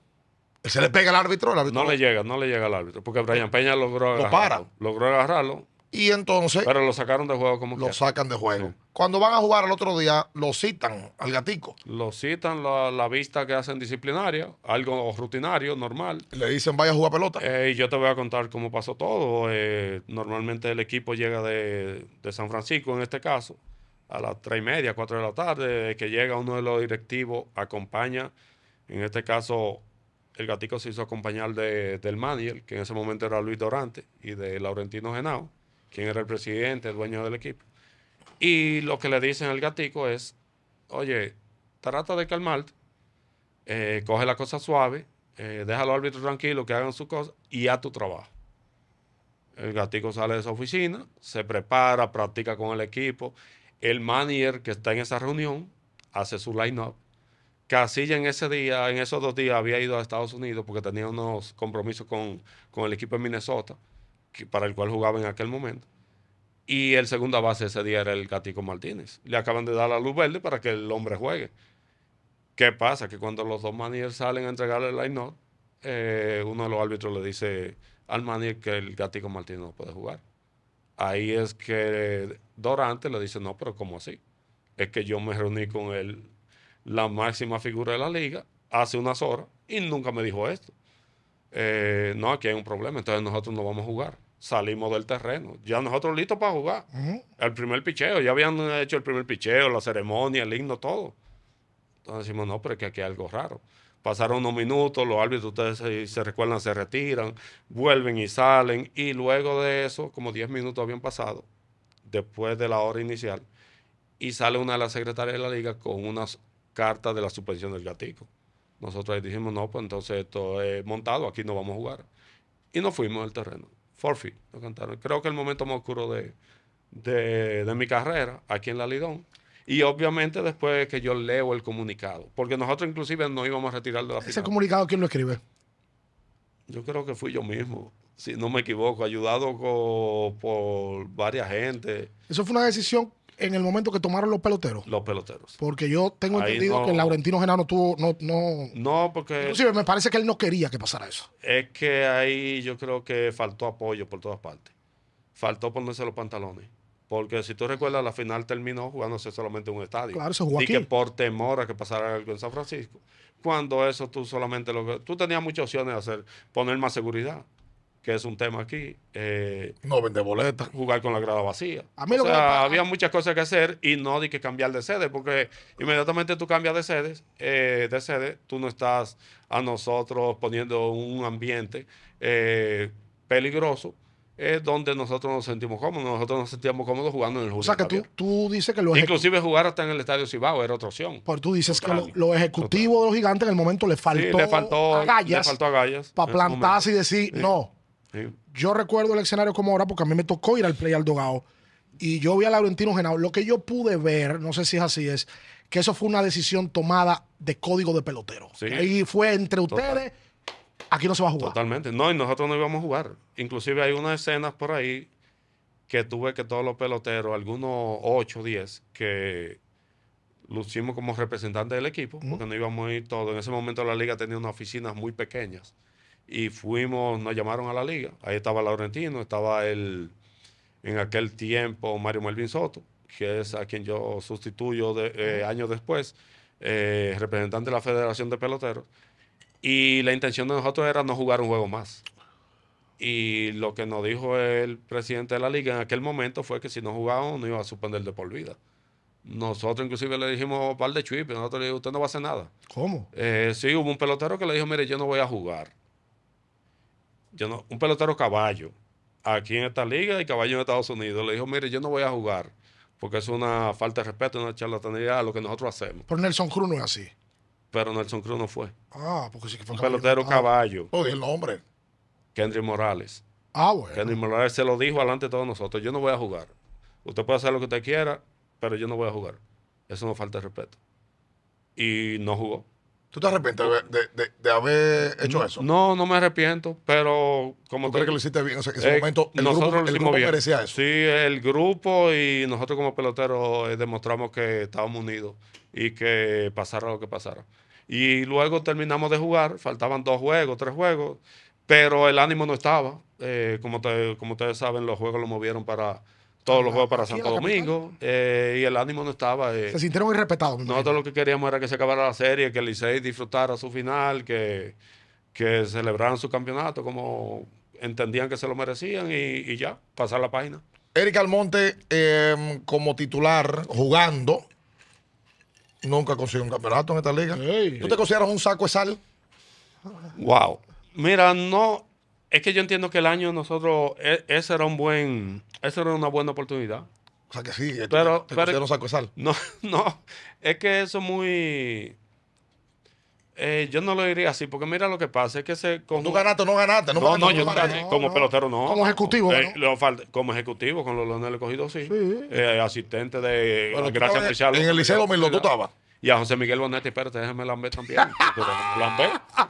se le pega al árbitro, el árbitro. No le llega, no le llega al árbitro, porque Brian eh, Peña logró agarrarlo. Logró agarrarlo y entonces. Pero lo sacaron de juego como Lo sacan de juego. Cuando van a jugar al otro día, lo citan al gatico. Lo citan la, vista que hacen disciplinaria, algo rutinario, normal. Le dicen, vaya a jugar pelota. Eh, y yo te voy a contar cómo pasó todo. Eh, normalmente el equipo llega de, San Francisco, en este caso, a las tres y media, cuatro de la tarde, que llega uno de los directivos, acompaña, en este caso, el gatico se hizo acompañar de, del manager, que en ese momento era Luis Dorante, y de Laurentino Genao quién era el presidente, el dueño del equipo. Y lo que le dicen al gatico es, oye, trata de calmarte, eh, coge la cosa suave, eh, deja al árbitro tranquilo, que hagan su cosa y a tu trabajo. El gatico sale de su oficina, se prepara, practica con el equipo. El manager que está en esa reunión hace su line-up. Casilla en ese día, en esos dos días, había ido a Estados Unidos porque tenía unos compromisos con, con el equipo en Minnesota para el cual jugaba en aquel momento. Y el segunda base ese día era el Gatico Martínez. Le acaban de dar la luz verde para que el hombre juegue. ¿Qué pasa? Que cuando los dos managers salen a entregarle el line eh, uno de los árbitros le dice al manier que el Gatico Martínez no puede jugar. Ahí es que Dorante le dice, no, pero ¿cómo así? Es que yo me reuní con él, la máxima figura de la liga, hace unas horas y nunca me dijo esto. Eh, no, aquí hay un problema, entonces nosotros no vamos a jugar. Salimos del terreno, ya nosotros listos para jugar. El primer picheo, ya habían hecho el primer picheo, la ceremonia, el himno, todo. Entonces decimos, no, pero que aquí hay algo raro. Pasaron unos minutos, los árbitros, ustedes se, recuerdan, se retiran, vuelven y salen. Y luego de eso, como 10 minutos habían pasado, después de la hora inicial, y sale una de las secretarias de la liga con unas cartas de la suspensión del gatico. Nosotros dijimos, no, pues entonces esto es montado, aquí no vamos a jugar. Y nos fuimos del terreno. Forfeit, lo cantaron. Creo que el momento más oscuro de, de, mi carrera aquí en la Lidón. Y obviamente después que yo leo el comunicado, porque nosotros inclusive no íbamos a retirar de la final. ¿Ese comunicado quién lo escribe? Yo creo que fui yo mismo, si no me equivoco, ayudado por varias gente. ¿Eso fue una decisión en el momento que tomaron los peloteros? Los peloteros. Porque yo tengo entendido que el Laurentino Genaro tuvo. No, no, no, porque. me parece que él no quería que pasara eso. Es que ahí yo creo que faltó apoyo por todas partes. Faltó ponerse los pantalones. Porque si tú recuerdas, la final terminó jugándose solamente en un estadio. Claro, se jugó Y que por temor a que pasara algo en San Francisco. Cuando eso tú solamente lo Tú tenías muchas opciones de hacer, poner más seguridad que es un tema aquí. Eh, no vender boletas. Jugar con la grada vacía. había muchas cosas que hacer y no di que cambiar de sede, porque inmediatamente tú cambias de sede, eh, de sede tú no estás a nosotros poniendo un ambiente eh, peligroso. Es donde nosotros nos sentimos cómodos. Nosotros nos sentíamos cómodos jugando en el juego. O sea, que tú, dices que lo Inclusive jugar hasta en el Estadio Cibao era otra opción. Pero tú dices que lo, ejecutivo de los gigantes en el momento le faltó, Gallas, le faltó a Para plantarse y decir, no, yo recuerdo el escenario como ahora porque a mí me tocó ir al Play al Dogao y yo vi a Laurentino Genao. Lo que yo pude ver, no sé si es así, es que eso fue una decisión tomada de código de pelotero. Y fue entre ustedes, aquí no se va a jugar. Totalmente. No, y nosotros no íbamos a jugar. Inclusive hay unas escenas por ahí que tuve que todos los peloteros, algunos 8, 10, que lucimos como representantes del equipo, porque no íbamos a ir todos. En ese momento la liga tenía unas oficinas muy pequeñas y fuimos, nos llamaron a la liga. Ahí estaba Laurentino, estaba el, en aquel tiempo Mario Melvin Soto, que es a quien yo sustituyo eh, años después, eh, representante de la Federación de Peloteros. Y la intención de nosotros era no jugar un juego más. Y lo que nos dijo el presidente de la liga en aquel momento fue que si no jugábamos, no iba a suspender de por vida. Nosotros inclusive le dijimos par de chip, nosotros le dijimos, usted no va a hacer nada. ¿Cómo? Eh, sí, hubo un pelotero que le dijo, mire, yo no voy a jugar un pelotero caballo, aquí en esta liga y caballo en Estados Unidos, le dijo, mire, yo no voy a jugar, porque es una falta de respeto, una charlatanería a lo que nosotros hacemos. Pero Nelson Cruz no es así. Pero Nelson Cruz no fue. Ah, porque sí que fue un pelotero ah, caballo. qué el nombre? Kendrick Morales. Ah, bueno. Kendrick Morales se lo dijo alante de todos nosotros, yo no voy a jugar. Usted puede hacer lo que usted quiera, pero yo no voy a jugar. Eso no falta de respeto. Y no jugó. ¿Tú te arrepientes de, haber hecho eso? No, no me arrepiento, pero como ¿Tú crees que lo hiciste bien? O sea, en ese eh, momento el grupo, el grupo merecía eso. Sí, el grupo y nosotros como peloteros eh, demostramos que estábamos unidos y que pasara lo que pasara. Y luego terminamos de jugar, faltaban dos juegos, tres juegos, pero el ánimo no estaba. Eh, como, como ustedes saben, los juegos lo movieron para todos los juegos para Santo Domingo eh, y el ánimo no estaba. Eh, se sintieron irrespetados. Nosotros lo que queríamos era que se acabara la serie, que el Licey disfrutara su final, que, que celebraran su campeonato como entendían que se lo merecían y, ya, pasar la página. Eric Almonte, em, como titular, jugando, nunca consiguió un campeonato en esta liga. ¿Tú te consideras un saco de sal? Wow. Mira, no, es que yo entiendo que el año nosotros, e, ese era un buen, esa era una buena oportunidad. O sea que sí, pero, te, te saco sal. No, no, es que eso muy. Eh, yo no lo diría así, porque mira lo que pasa, es que se... Como... Tú ganaste no ganaste, no, no, yo como pelotero no. Como ejecutivo. Eh, como ejecutivo, con los Leones cogido sí. Eh, asistente de bueno, gracias especial. En el Liceo me lo estabas. Y a José Miguel Bonetti, espérate, déjame lamber también. lamber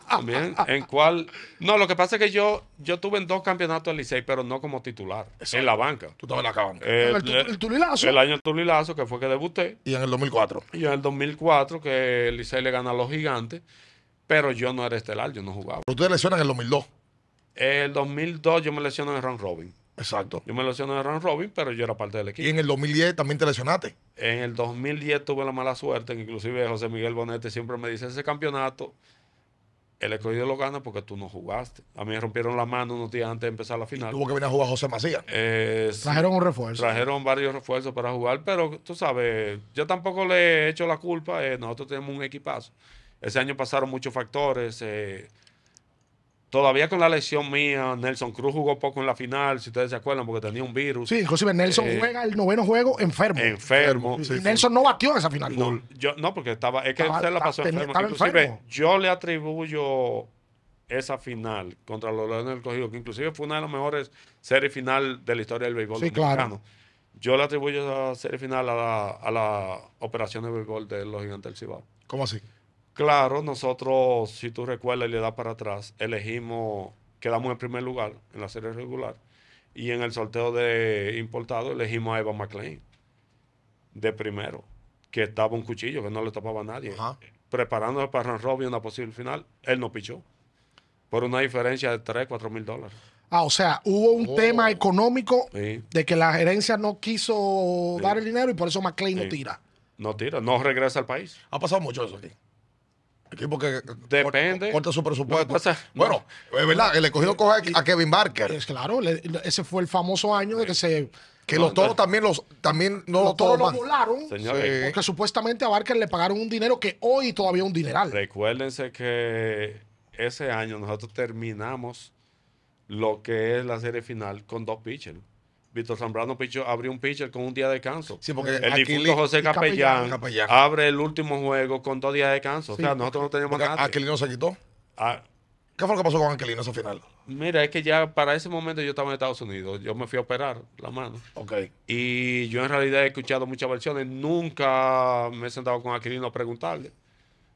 también. En cual. No, lo que pasa es que yo, yo tuve en dos campeonatos del Licey, pero no como titular. En la banca. Tú estabas en la banca. Eh, el, Tulilazo. El año del Tulilazo, que fue que debuté. Y en el 2004. Y en el 2004, que el Licey le gana a los gigantes. Pero yo no era estelar, yo no jugaba. te lesionas en el 2002? El 2002 yo me lesiono en Ron Robin. Exacto. Yo me lesioné de Ron Robin, pero yo era parte del equipo. Y en el 2010 también te lesionaste. En el 2010 tuve la mala suerte, inclusive José Miguel Bonete siempre me dice, ese campeonato, el escogido lo gana porque tú no jugaste. A mí me rompieron la mano unos días antes de empezar la final. Y tuvo que venir a jugar José Macías. Eh, trajeron un refuerzo. Trajeron varios refuerzos para jugar, pero tú sabes, yo tampoco le he hecho la culpa. Eh, nosotros tenemos un equipazo. Ese año pasaron muchos factores. Eh, Todavía con la lesión mía, Nelson Cruz jugó poco en la final, si ustedes se acuerdan, porque tenía un virus. Sí, inclusive Nelson eh, juega el noveno juego enfermo. Enfermo. Nelson no batió en esa final. No, no porque estaba, es que usted la pasó enfermo. yo le atribuyo esa final contra los Leones del Cogido, que inclusive fue una de las mejores series final de la historia del béisbol sí Claro. Yo le atribuyo esa serie final a la, a la operación de béisbol de los Gigantes del Cibao. ¿Cómo así? Claro, nosotros, si tú recuerdas y le das para atrás, elegimos, quedamos en primer lugar en la serie regular y en el sorteo de importado elegimos a Eva McLean de primero, que estaba un cuchillo que no le tapaba a nadie. Preparándose para Ron Robbie una posible final, él no pichó. Por una diferencia de 3, 4 mil dólares. Ah, o sea, hubo un oh. tema económico de que la gerencia no quiso dar el dinero y por eso McLean no tira. No tira, no regresa al país. Ha pasado mucho eso equipo que eh, Depende. su presupuesto. bueno, es verdad, Le escogido a Kevin Barker. Es claro, ese fue el famoso año de que se que los toros también los también no los, toros lo volaron. Eh, porque supuestamente a Barker le pagaron un dinero que hoy todavía es un dineral. Recuérdense que ese año nosotros terminamos lo que es la serie final con dos pitchers. Víctor Zambrano abrió un pitcher con un día de descanso. Sí, porque el difunto José Capellán, abre el último juego con dos días de descanso. o sea, nosotros no teníamos nada. Aquilino se quitó. Ah. ¿Qué fue lo que pasó con Aquilino esa final? Mira, es que ya para ese momento yo estaba en Estados Unidos. Yo me fui a operar la mano. Ok. Y yo en realidad he escuchado muchas versiones. Nunca me he sentado con Aquilino a preguntarle.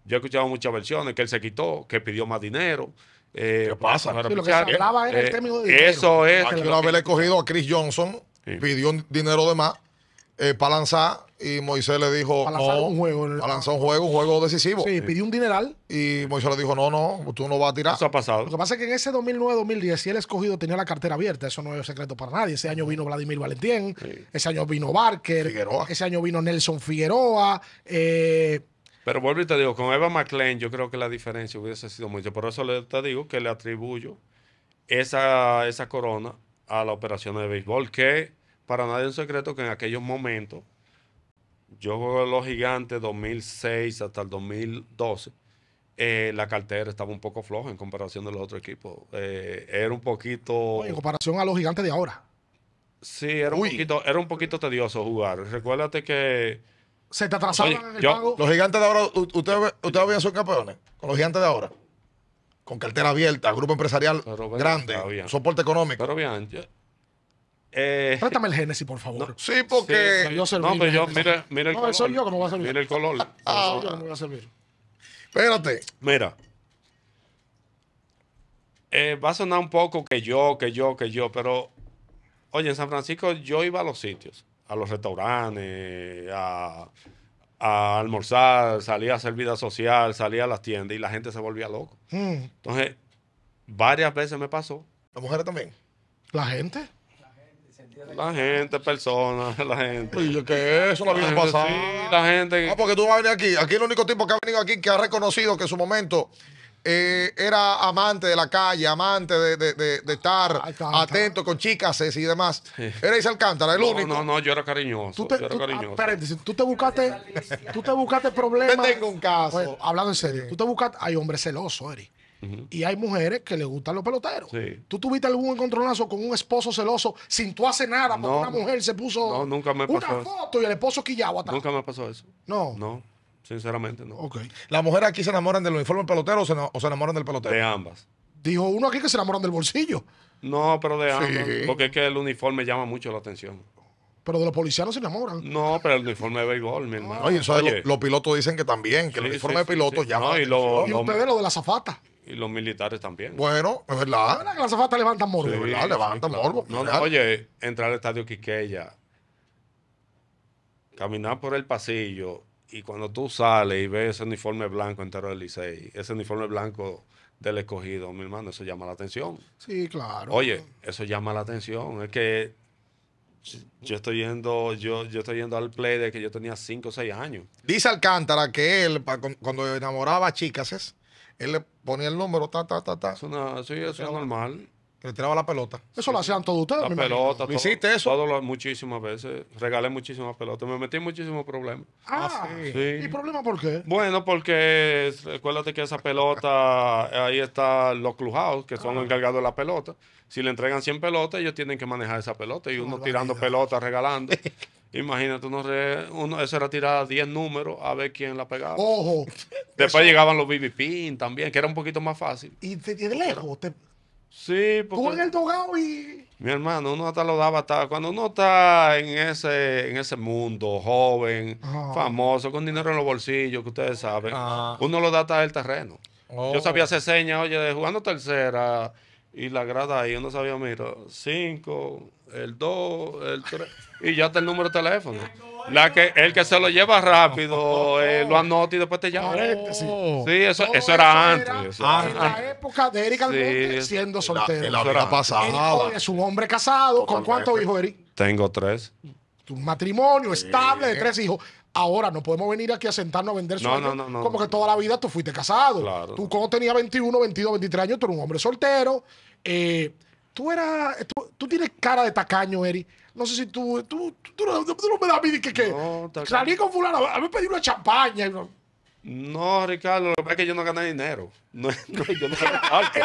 Yo he escuchado muchas versiones, que él se quitó, que pidió más dinero, eh, ¿Qué pasa? lo que se hablaba era el eh, término de eh, Eso es. Aquí una vez escogido a Chris Johnson, pidió un dinero de más para lanzar y Moisés le dijo para lanzar un juego un juego un juego decisivo sí, pidió un dineral y Moisés le dijo no no tú no vas a tirar ha pasado lo que pasa es que en ese 2009-2010 si el escogido tenía la cartera abierta eso no es secreto para nadie ese año vino Vladimir Valentín ese año vino Barker ese año vino Nelson Figueroa eh, pero vuelvo y te digo, con Eva McLean yo creo que la diferencia hubiese sido mucho. Por eso te digo que le atribuyo esa, esa corona a la operación de béisbol, que para nadie es un secreto que en aquellos momentos, yo jugué los gigantes 2006 hasta el 2012, eh, la cartera estaba un poco floja en comparación de los otros equipos. Eh, era un poquito... Oye, en comparación a los gigantes de ahora. Sí, era un, poquito, era un poquito tedioso jugar. Recuérdate que se te atrasaban en el pago. Los gigantes de ahora, ¿ustedes usted habían campeones? Con los gigantes de ahora. Con cartera abierta, grupo empresarial grande, soporte económico. Pero bien, Trátame eh, el Génesis, por favor. sí, porque. no, pero yo, mira, mira el no, soy yo que voy a servir. Mira el color. ah, yo me voy a servir. Espérate. Mira. Eh, va a sonar un poco que yo, que yo, que yo, pero. Oye, en San Francisco yo iba a los sitios a los restaurantes, a, almorzar, salía a hacer vida social, salía a las tiendas y la gente se volvía loco. Hmm. Entonces, varias veces me pasó. La mujer también? ¿La gente? La gente, personas, la gente. Oye, ¿qué es eso? La, vida Sí, la gente. Ah, porque tú vas a venir aquí. Aquí el único tipo que ha venido aquí que ha reconocido que en su momento eh, era amante de la calle, amante de, estar ah, atento con chicas eh, y demás. Era ese Alcántara, el único. No, no, yo era cariñoso. Tú te, yo era ah, cariñoso. tú te buscaste, tú te buscaste problemas. Te tengo un caso. hablando en serio, tú te buscaste. Hay hombres celosos, Eri. Y hay mujeres que le gustan los peloteros. ¿Tú tuviste algún encontronazo con un esposo celoso sin tú hacer nada? Porque una mujer se puso nunca una foto y el esposo quillaba. Nunca me pasó eso. No. No. Sinceramente, no. Ok. ¿Las mujeres aquí se enamoran del uniforme pelotero o se, enamoran del pelotero? De ambas. Dijo uno aquí que se enamoran del bolsillo. No, pero de ambas. Porque es que el uniforme llama mucho la atención. Pero de los policías no se enamoran. No, pero el uniforme de béisbol, mi hermano. Oye, eso Los, pilotos dicen que también, que el uniforme de piloto llama. y, lo, y lo de la zafata. Y los militares también. Bueno, es verdad. ¿verdad que morbo. levanta ¿verdad? morbo. No, oye, entrar al estadio Quiqueya, caminar por el pasillo y cuando tú sales y ves ese uniforme blanco entero del Licey, ese uniforme blanco del escogido, mi hermano, eso llama la atención. Sí, claro. Oye, eso llama la atención. Es que yo estoy yendo, yo, yo estoy yendo al play de que yo tenía 5 o 6 años. Dice Alcántara que él, cuando enamoraba a chicas, él le ponía el número, ta, ta, ta, ta. Eso, no, eso es normal le tiraba la pelota. Eso lo hacían todos ustedes. La pelota. Todo, ¿Hiciste eso? Todo muchísimas veces. Regalé muchísimas pelotas. Me metí en muchísimos problemas. Ah, ah sí. ¿Y problemas por qué? Bueno, porque recuérdate que esa pelota, ahí están los clubhouse, que son los ah. encargados de la pelota. Si le entregan 100 pelotas, ellos tienen que manejar esa pelota. Y uno tirando pelotas, regalando. Imagínate, uno, uno eso era tirar 10 números a ver quién la pegaba. Ojo. Después llegaban los BB Pin también, que era un poquito más fácil. Y de, lejos, Sí, porque... Tú en el y... Mi hermano, uno hasta lo daba hasta... Cuando uno está en ese, en ese mundo, joven, famoso, con dinero en los bolsillos, que ustedes saben, uno lo da hasta el terreno. Yo oh. sabía hacer señas, oye, de jugando tercera y la grada ahí, uno sabía, mira, cinco, el dos, el tres y ya está el número de teléfono. La que, el que se lo lleva rápido eh, lo anota y después te llama. Oh. sí. eso, oh, era antes. la época de Eric siendo soltero. La, la Es un hombre casado. ¿Con cuántos hijos, Eric? Tengo tres. Un matrimonio estable de tres hijos. Ahora no podemos venir aquí a sentarnos a vender sueños. No, como que toda la vida tú fuiste casado. Claro. Tú cuando tenías 21, 22, 23 años, tú eras un hombre soltero. Eh, tú, eras, tú tienes cara de tacaño, Eric no sé si tú, tú, tú, no, me das a mí que, qué. no, salí con fulano, a mí me pedí una champaña. No, Ricardo, lo que pasa es que yo no gané dinero. No, yo no gané cuarto.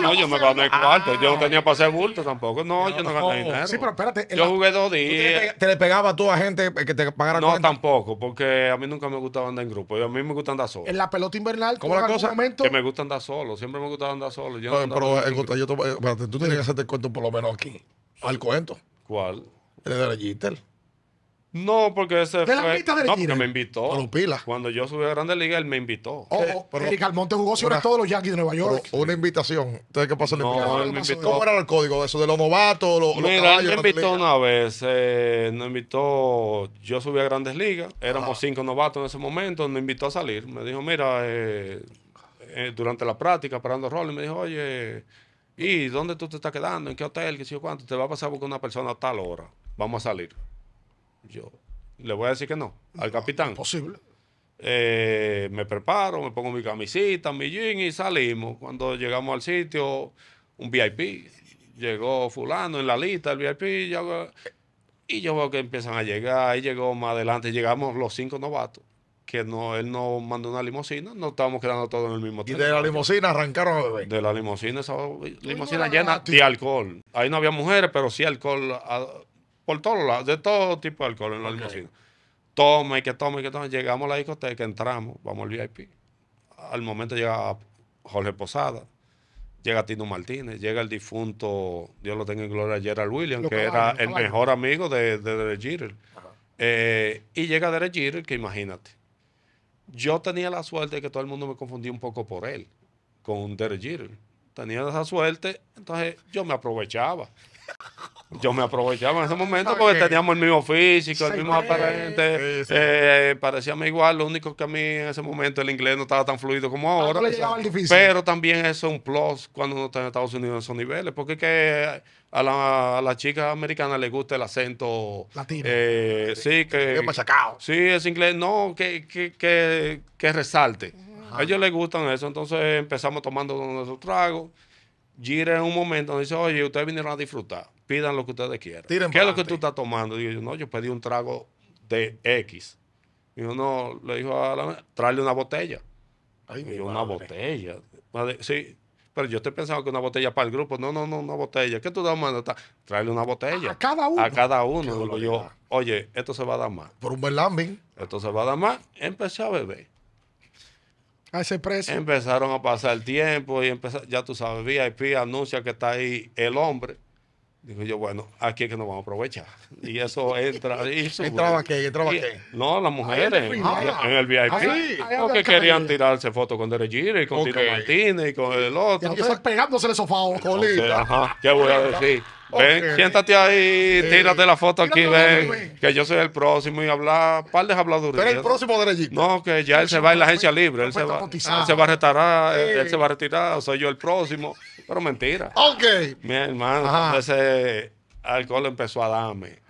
no, yo no gané cuarto. Yo no tenía para hacer bulto ah. tampoco. No, yo no gané dinero. Sí, pero espérate. Yo jugué dos días. ¿Te le pegaba tú a gente que te pagara No, tampoco, porque a mí nunca me gustaba andar en grupo. A mí me gusta andar solo. En la pelota invernal, ¿cómo la cosa? Que me gusta andar solo. Siempre me gustaba andar solo. no, pero, pero en, yo, tú tienes que hacerte el cuento por lo menos aquí. Al cuento. ¿Cuál? El de la Jeter. No, porque ese fue... No, me invitó. Cuando yo subí a Grandes Ligas, él me invitó. Oh, oh, eh, pero jugó sobre todos los Yankees de Nueva York. Una invitación. ¿qué pasó? No, me invitó. ¿Cómo era el código de eso? ¿De los novatos? Los, Mira, caballos, él me invitó una vez. Eh, nos invitó... Yo subí a Grandes Ligas. Éramos cinco novatos en ese momento. me invitó a salir. Me dijo, mira... Eh, eh, durante la práctica, parando roles, me dijo, oye... ¿Y dónde tú te estás quedando? ¿En qué hotel? ¿Qué sé yo cuánto? Te va a pasar con una persona a tal hora. Vamos a salir. Yo le voy a decir que no. Al capitán. Posible. Eh, me preparo, me pongo mi camisita, mi jean y salimos. Cuando llegamos al sitio, un VIP. Llegó fulano en la lista, el VIP. y yo veo que empiezan a llegar. y llegó más adelante. Llegamos los cinco novatos que no, él no mandó una limusina, nos estábamos quedando todos en el mismo tiempo. Y de la limosina arrancaron De la limosina, esa limosina llena de alcohol. Ahí no había mujeres, pero sí alcohol por todos lados, de todo tipo de alcohol en la limosina. Toma y que toma y que toma. Llegamos a la discoteca, entramos, vamos al VIP. Al momento llega Jorge Posada, llega Tino Martínez, llega el difunto, Dios lo tenga en gloria, Gerald Williams, que era el mejor amigo de, de Derek Jeter. Eh, y llega Derek Jeter, que imagínate yo tenía la suerte de que todo el mundo me confundía un poco por él, con Derek Jeter. Tenía esa suerte, entonces yo me aprovechaba. Yo me aprovechaba en ese momento porque teníamos el mismo físico, el mismo aparente, eh, parecía igual, lo único que a mí en ese momento el inglés no estaba tan fluido como ah, ahora. Pero también eso es un plus cuando uno está en Estados Unidos en esos niveles, porque que a la, a americanas les gusta el acento latino. Eh, sí, que... Es Sí, es inglés, no, que, que, que, resalte. A ellos les gustan eso, entonces empezamos tomando nuestros tragos gira en un momento donde dice, oye, ustedes vinieron a disfrutar, pidan lo que ustedes quieran. ¿Qué es lo que tú estás tomando? Digo yo, no, yo pedí un trago de X. Y uno le dijo a la tráele una botella. una botella. sí, pero yo estoy pensando que una botella para el grupo. No, no, no, una botella. ¿Qué tú estás tomando? Tráele una botella. A cada uno. A cada uno. yo, oye, esto se va a dar más. Por un buen lambing. Esto se va a dar más. Empecé a beber. Empezaron a pasar el tiempo y empezaron, ya tú sabes, VIP anuncia que está ahí el hombre. Digo yo, bueno, aquí es que nos vamos a aprovechar. Y eso entra. ¿Entraba qué? ¿Entraba qué? No, las mujeres en, ah, el VIP. Ah, porque querían tirarse fotos con deregir y con Tito Martínez y con el otro. Y están pegándose el sofá, colita. ¿qué voy a decir? Ven, siéntate ahí, tírate la foto aquí, ven, Que yo soy el próximo y hablar, par de habladurías. Pero el próximo derechito. No, que ya él se va en la agencia libre. Él pues se va, se va a retirar, él, se va a retirar, soy yo el próximo. Pero mentira. Ok. Mi hermano, ese alcohol empezó a darme.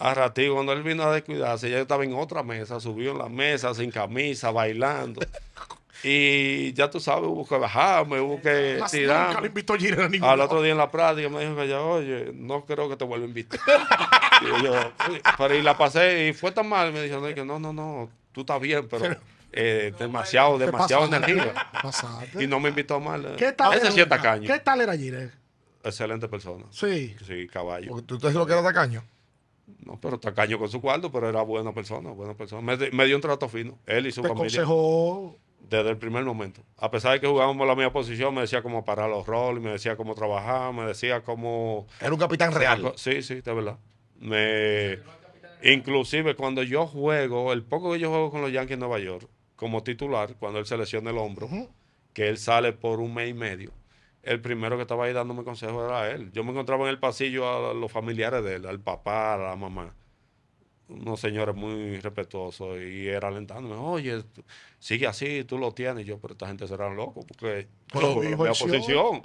A ratito, cuando él vino a descuidarse, ya yo estaba en otra mesa, subió en la mesa, sin camisa, bailando. Y ya tú sabes, hubo que bajarme, hubo que tirar. invitó a Al otro día en la práctica me dijo que ya, oye, no creo que te vuelva a invitar. y yo, pero y la pasé y fue tan mal. Me dijeron que no, no, no, tú estás bien, pero. Eh, demasiado, demasiado energía. Y no me invitó mal. ¿Qué tal, Ese sí tacaño. ¿Qué tal era Gire? Excelente persona. Sí. Sí, caballo. tú te lo que era tacaño. No, pero tacaño con su cuarto, pero era buena persona, buena persona. Me, dio un trato fino. Él y su te familia. Aconsejó desde el primer momento. A pesar de que jugábamos la misma posición, me decía cómo parar los roles, me decía cómo trabajar, me decía cómo... Era un capitán real. Sí, sí, de verdad. Me... Inclusive cuando yo juego, el poco que yo juego con los Yankees en Nueva York, como titular, cuando él se lesiona el hombro, que él sale por un mes y medio, el primero que estaba ahí dándome consejos era él. Yo me encontraba en el pasillo a los familiares de él, al papá, a la mamá unos señores muy respetuosos y era alentándome, oye, sigue así, tú lo tienes. yo, pero esta gente será loco porque pero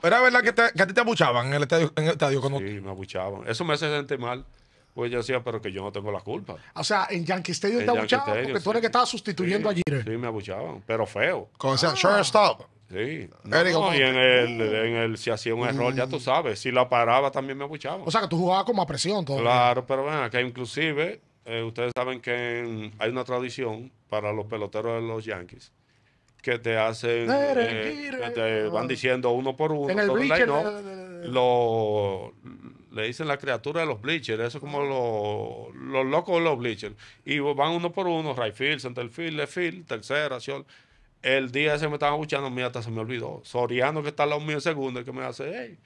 ¿Era verdad que, te, que, a ti te abuchaban en el estadio, en el estadio cuando... Sí, me abuchaban. Eso me hace sentir mal. Pues yo decía, pero que yo no tengo la culpa. O sea, en Yankee Stadium en te porque tú eres que estabas sustituyendo a Gire. Sí, me abuchaban, pero feo. Como sea sure, stop. Sí. y en el, en el, si hacía un error, ya tú sabes, si la paraba también me abuchaban. O sea, que tú jugabas como a presión todo. Claro, pero bueno, aquí inclusive eh, ustedes saben que hay una tradición para los peloteros de los Yankees que te hacen, eh, te van diciendo uno por uno. En el le dicen la criatura de los bleachers, eso es como los locos de los bleachers. Y van uno por uno, Rayfield, field, field, field, tercera, acción. El día ese me estaban escuchando, mira, hasta se me olvidó. Soriano, que está al lado mío en que me hace, hey,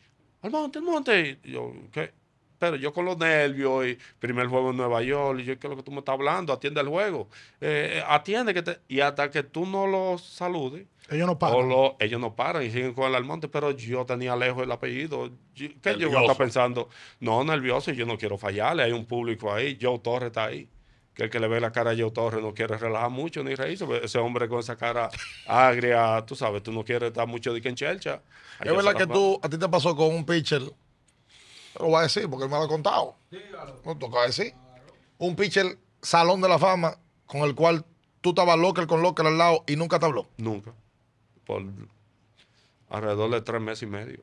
al monte, al monte. yo, ¿qué? Pero yo con los nervios y primer juego en Nueva York, y yo, ¿qué es lo que tú me estás hablando? Atiende el juego. Eh, atiende que te, Y hasta que tú no lo saludes. Ellos no paran. ellos no paran y siguen con el almonte, pero yo tenía lejos el apellido. ¿Qué yo estaba pensando? No, nervioso, yo no quiero fallarle. Hay un público ahí. Joe Torres está ahí. Que el que le ve la cara a Joe Torres no quiere relajar mucho ni reírse. Ese hombre con esa cara agria, tú sabes, tú no quieres estar mucho de quien en chelcha. Es verdad que tú, a ti te pasó con un pitcher lo va a decir porque él me lo ha contado. No toca decir. Un pitcher salón de la fama con el cual tú estabas local con locker al lado y nunca te habló. Nunca. Por alrededor de tres meses y medio.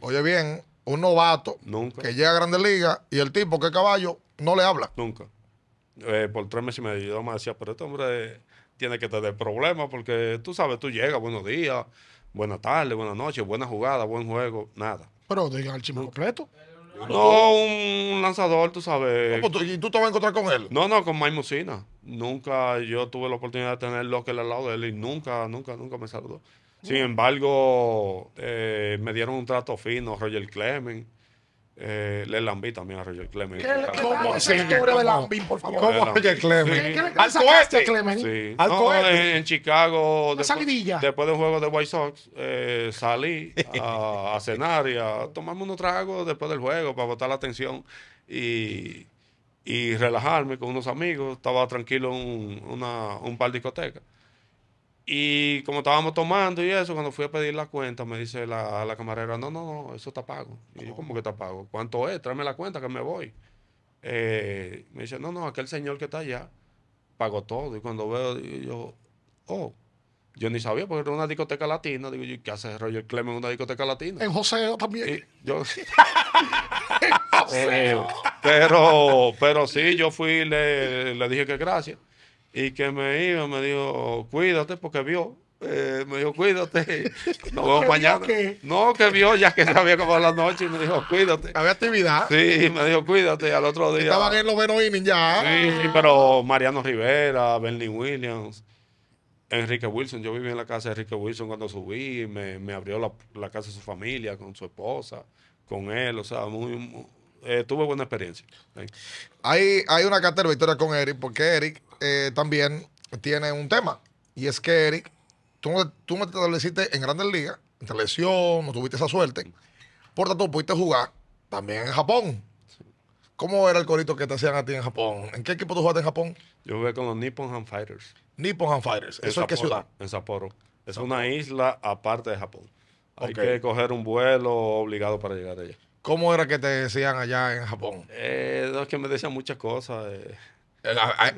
Oye bien, un novato nunca. que llega a Grandes Ligas y el tipo que es caballo no le habla. Nunca. Eh, por tres meses y medio. Yo me decía, pero este hombre tiene que tener problemas porque tú sabes, tú llegas, buenos días, buenas tardes, buenas noches, buena jugada, buen juego, nada. Pero digan el completo. No, un lanzador, tú sabes. Pues ¿Y tú te vas a encontrar con él? No, no, con Mike Nunca yo tuve la oportunidad de tener que al lado de él y nunca, nunca, nunca me saludó. Sin embargo, eh, me dieron un trato fino, Roger Clemens. Eh, le lambí también a Roger Clemens. ¿Cómo se por favor? ¿Cómo Roger Clemens? Al este, cohete. En, Chicago, después, después del juego de White Sox, eh, salí a, cenar y a tomarme unos tragos después del juego para botar la tensión y, y relajarme con unos amigos. Estaba tranquilo en un, un par de discotecas. Y como estábamos tomando y eso, cuando fui a pedir la cuenta, me dice la, la camarera, no, no, no, eso está pago. Y yo, ¿cómo que está pago? ¿Cuánto es? Tráeme la cuenta que me voy. Eh, me dice, no, no, aquel señor que está allá pagó todo. Y cuando veo, yo, oh, yo ni sabía porque era una discoteca latina. Digo, ¿qué hace Roger Clemens en una discoteca latina? En Joseo también. en eh, Joseo. pero, pero sí, yo fui, le, le dije que gracias y que me iba, me dijo, cuídate porque vio. Eh, me dijo, cuídate, mañana. No, que vio ya que sabía cómo la noche y me dijo, cuídate. Había actividad. Sí, me dijo, cuídate. al otro día. Estaban en los ya. Sí, pero Mariano Rivera, Benny Williams, Enrique Wilson. Yo viví en la casa de Enrique Wilson cuando subí. Me, abrió la, casa de su familia, con su esposa, con él. O sea, muy, eh, tuve buena experiencia. Hay, hay una carta de victoria con Eric, porque Eric eh, también tiene un tema. Y es que, Eric, tú no, te estableciste en grandes ligas, te lesión, no tuviste esa suerte. Por tanto, pudiste jugar también en Japón. ¿Cómo era el corito que te hacían a ti en Japón? ¿En qué equipo tú jugaste en Japón? Yo jugué con los Nippon Ham Fighters. Nippon Ham Fighters. ¿Eso es qué ciudad? En Sapporo. Es una isla aparte de Japón. Hay que coger un vuelo obligado para llegar allá. ¿Cómo era que te decían allá en Japón? Eh, es que me decían muchas cosas. Eh,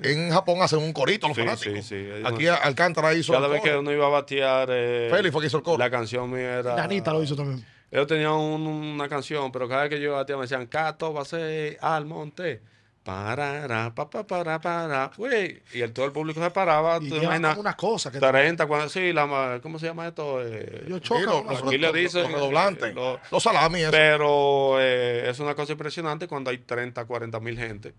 en Japón hacen un corito los sí, fanáticos. Sí, sí. Aquí Alcántara hizo. Cada vez que uno iba a batear. Eh, Félix fue que hizo el coro. La canción mía era. Danita lo hizo también. Yo tenía una canción, pero cada vez que yo iba a batear me decían, Cato va a ser al monte. Para, para, para, para, pues. Y el, todo el público se paraba. Y tú una cosa que 30, cuando, sí, la, ¿cómo se llama esto? Eh, yo choco. los, aquí le dicen. Los redoblantes. Eh, los Pero eh, es una cosa impresionante cuando hay 30, 40 mil gente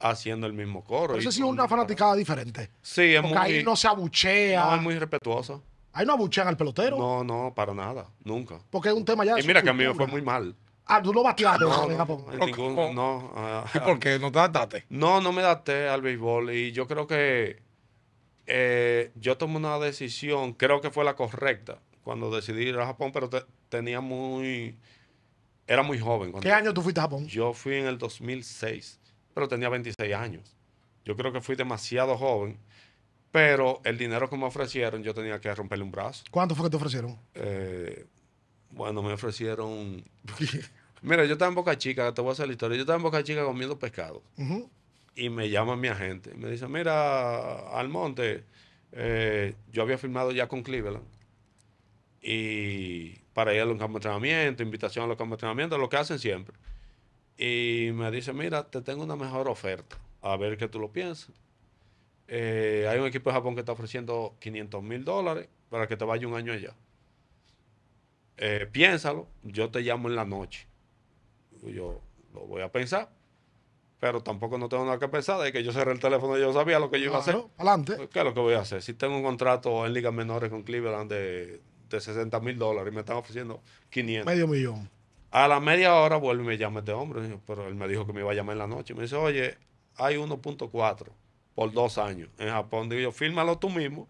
haciendo el mismo coro. eso sí es una fanaticada diferente. Sí, es Porque ahí no se abuchea. No, es muy respetuoso. Ahí no abuchean al pelotero. No, no, para nada, nunca. Porque es un tema ya. Y mira que a mí me fue muy mal. Ah, tú lo bateaste no, Japón. no, ¿Y ah, por qué? ¿No te adaptaste? No, no me adapté al béisbol y yo creo que eh, yo tomé una decisión, creo que fue la correcta, cuando decidí ir a Japón, pero tenía muy... Era muy joven. ¿Qué año tú fuiste a Japón? Yo fui en el 2006 pero tenía 26 años. Yo creo que fui demasiado joven, pero el dinero que me ofrecieron, yo tenía que romperle un brazo. ¿Cuánto fue que te ofrecieron? Eh, bueno, me ofrecieron... Mira, yo estaba en Boca Chica, te voy a hacer la historia. Yo estaba en Boca Chica comiendo pescado. Y me llama mi agente. me dice, mira, Almonte, eh, yo había firmado ya con Cleveland. Y para ir a los campos de entrenamiento, invitación a los campos de entrenamiento, lo que hacen siempre. Y me dice, mira, te tengo una mejor oferta. A ver qué tú lo piensas. Eh, hay un equipo de Japón que está ofreciendo 500 mil dólares para que te vaya un año allá. Eh, piénsalo, yo te llamo en la noche. Yo lo voy a pensar, pero tampoco no tengo nada que pensar. De que yo cerré el teléfono, y yo sabía lo que yo iba a hacer. Adelante. Pues, ¿Qué es lo que voy a hacer? Si tengo un contrato en ligas menores con Cleveland de, de 60 mil dólares y me están ofreciendo 500. Medio millón. A la media hora vuelve y me llama este hombre, pero él me dijo que me iba a llamar en la noche. Me dice, oye, hay 1.4 por dos años en Japón. Digo yo, fírmalo tú mismo.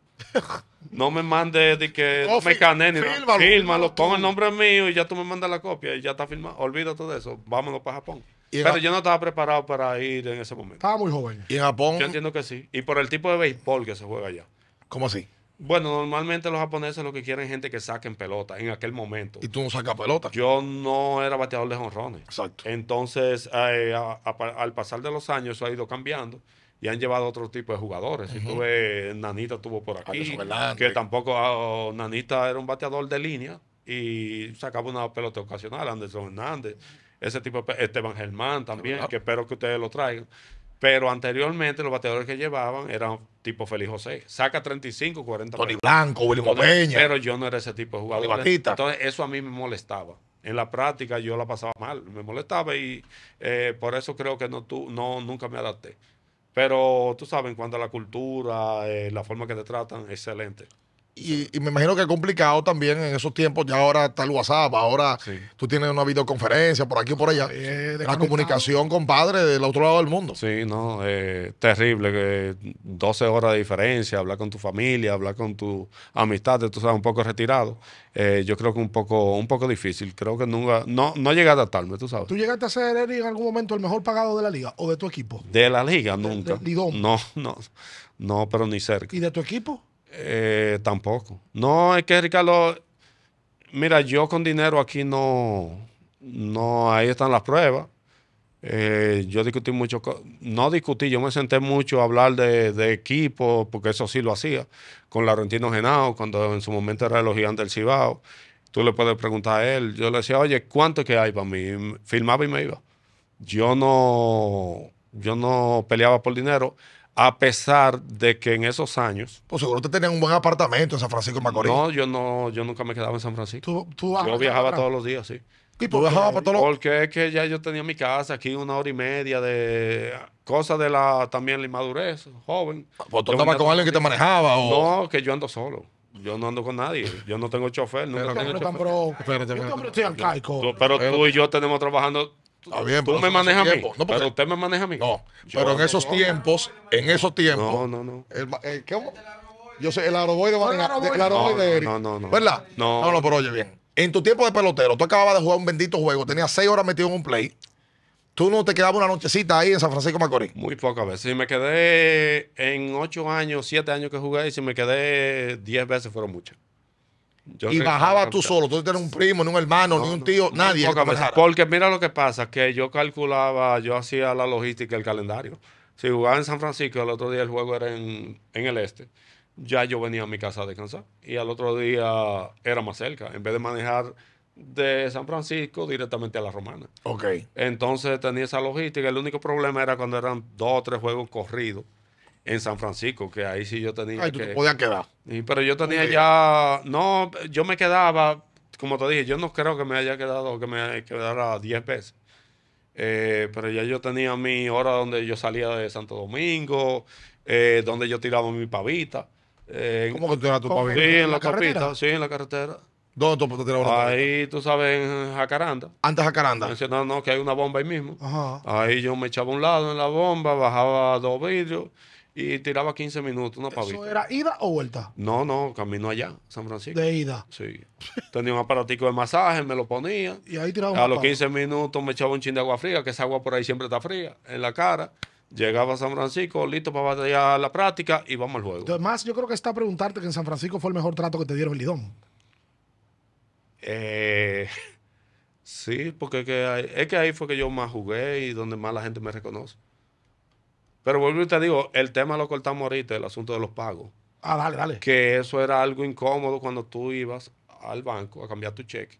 No me mandes de que oh, me canen. fírmalo, pon el nombre mío y ya tú me mandas la copia y ya está firmado. Olvídate todo eso. Vámonos para Japón. Pero yo no estaba preparado para ir en ese momento. Estaba muy joven. ¿Y en Japón? Yo entiendo que sí. Y por el tipo de béisbol que se juega allá. ¿Cómo así? Bueno, normalmente los japoneses lo que quieren es gente que saquen pelotas, en aquel momento. ¿Y tú no sacas pelota? Yo no era bateador de jonrones. Exacto. Entonces, eh, al pasar de los años, eso ha ido cambiando y han llevado otro tipo de jugadores. Si Nanita estuvo por aquí, que tampoco ah, oh, Nanita era un bateador de línea y sacaba una pelota ocasional. Anderson Hernández, ese tipo, de, Esteban Germán también, que espero que ustedes lo traigan. Pero anteriormente los bateadores que llevaban eran tipo Feliz José. Saca 35, 40 Tony Blanco, Willy Pero yo no era ese tipo de jugador. Entonces eso a mí me molestaba. En la práctica yo la pasaba mal, me molestaba y eh, por eso creo que no, tú, no, nunca me adapté. Pero tú sabes, en cuanto a la cultura, eh, la forma que te tratan, excelente. Y, me imagino que es complicado también en esos tiempos. Ya ahora está el WhatsApp, ahora tú tienes una videoconferencia por aquí o por allá. la comunicación, con compadre, del otro lado del mundo. Sí, no, eh, terrible. que 12 horas de diferencia, hablar con tu familia, hablar con tu amistad, tú sabes, un poco retirado. Eh, yo creo que un poco, un poco difícil. Creo que nunca, no, no llegaste a estarme, tú sabes. ¿Tú llegaste a ser, Eric, en algún momento el mejor pagado de la liga o de tu equipo? De la liga, nunca. ni de, no, no, no, pero ni cerca. ¿Y de tu equipo? Eh, tampoco. No, es que Ricardo, mira, yo con dinero aquí no, no, ahí están las pruebas. Eh, yo discutí mucho, no discutí, yo me senté mucho a hablar de, equipo, porque eso sí lo hacía, con Laurentino Genao, cuando en su momento era el gigante del Cibao. Tú le puedes preguntar a él. Yo le decía, oye, ¿cuánto que hay para mí? Filmaba y me iba. Yo no, yo no peleaba por dinero a pesar de que en esos años... Pues seguro te tenían un buen apartamento en San Francisco de Macorís. No, yo no, yo nunca me quedaba en San Francisco. ¿Tú, tú yo viajaba todos los días, sí. ¿Y tú viajabas para todos los Porque es que ya yo tenía mi casa aquí una hora y media de cosas de la también la inmadurez, joven. ¿Pues tú estabas con alguien que te manejaba? O... No, que yo ando solo. Yo no ando con nadie. Yo no tengo chofer. Nunca pero, tengo chofer. Pero, pero, pero, tú y yo tenemos trabajando bien, tú me manejas a mí. pero usted me maneja a mí. No, pero en esos tiempos, en esos tiempos. No, no, no. El, el, eh, ¿qué? Yo sé, el aroboy de, de, No, no, no. ¿Verdad? No. No, no, pero oye bien. En tu tiempo de pelotero, tú acababas de jugar un bendito juego, tenías seis horas metido en un play. ¿Tú no te quedabas una nochecita ahí en San Francisco Macorís? Muy pocas veces. Si me quedé en ocho años, siete años que jugué, y si me quedé diez veces fueron muchas y bajaba tú solo. Tú tenías un primo, ni un hermano, ni un tío, nadie. porque mira lo que pasa, que yo calculaba, yo hacía la logística, el calendario. Si jugaba en San Francisco, el otro día el juego era en, en el este, ya yo venía a mi casa a descansar. Y al otro día era más cerca. En vez de manejar de San Francisco directamente a la Romana. Ok. Entonces tenía esa logística. El único problema era cuando eran dos o tres juegos corridos en San Francisco, que ahí sí yo tenía. Ahí tú te podías quedar. pero yo tenía ya. No, yo me quedaba, como te dije, yo no creo que me haya quedado, que me quedara 10 veces. Eh, pero ya yo tenía mi hora donde yo salía de Santo Domingo, eh, donde yo tiraba mi pavita. Eh, ¿Cómo que tú eras tu pavita? Sí, en, la, carretera? sí, en la carretera. ¿Dónde tú tirabas la Ahí, tú sabes, en Jacaranda. ¿Antes Jacaranda? No, no, que hay una bomba ahí mismo. Ahí yo me echaba un lado en la bomba, bajaba dos vidrios y tiraba 15 minutos, una pavita. ¿Eso era ida o vuelta? No, no, camino allá, San Francisco. ¿De ida? Sí. Tenía un aparatico de masaje, me lo ponía. Y ahí tiraba un A los 15 minutos me echaba un chin de agua fría, que esa agua por ahí siempre está fría, en la cara. Llegaba a San Francisco, listo para batallar la práctica y vamos al juego. Además, yo creo que está preguntarte que en San Francisco fue el mejor trato que te dieron el Lidón. Eh, sí, porque que, es que ahí fue que yo más jugué y donde más la gente me reconoce. Pero vuelvo y te digo, el tema lo cortamos ahorita, el asunto de los pagos. Ah, dale, dale. Que eso era algo incómodo cuando tú ibas al banco a cambiar tu cheque.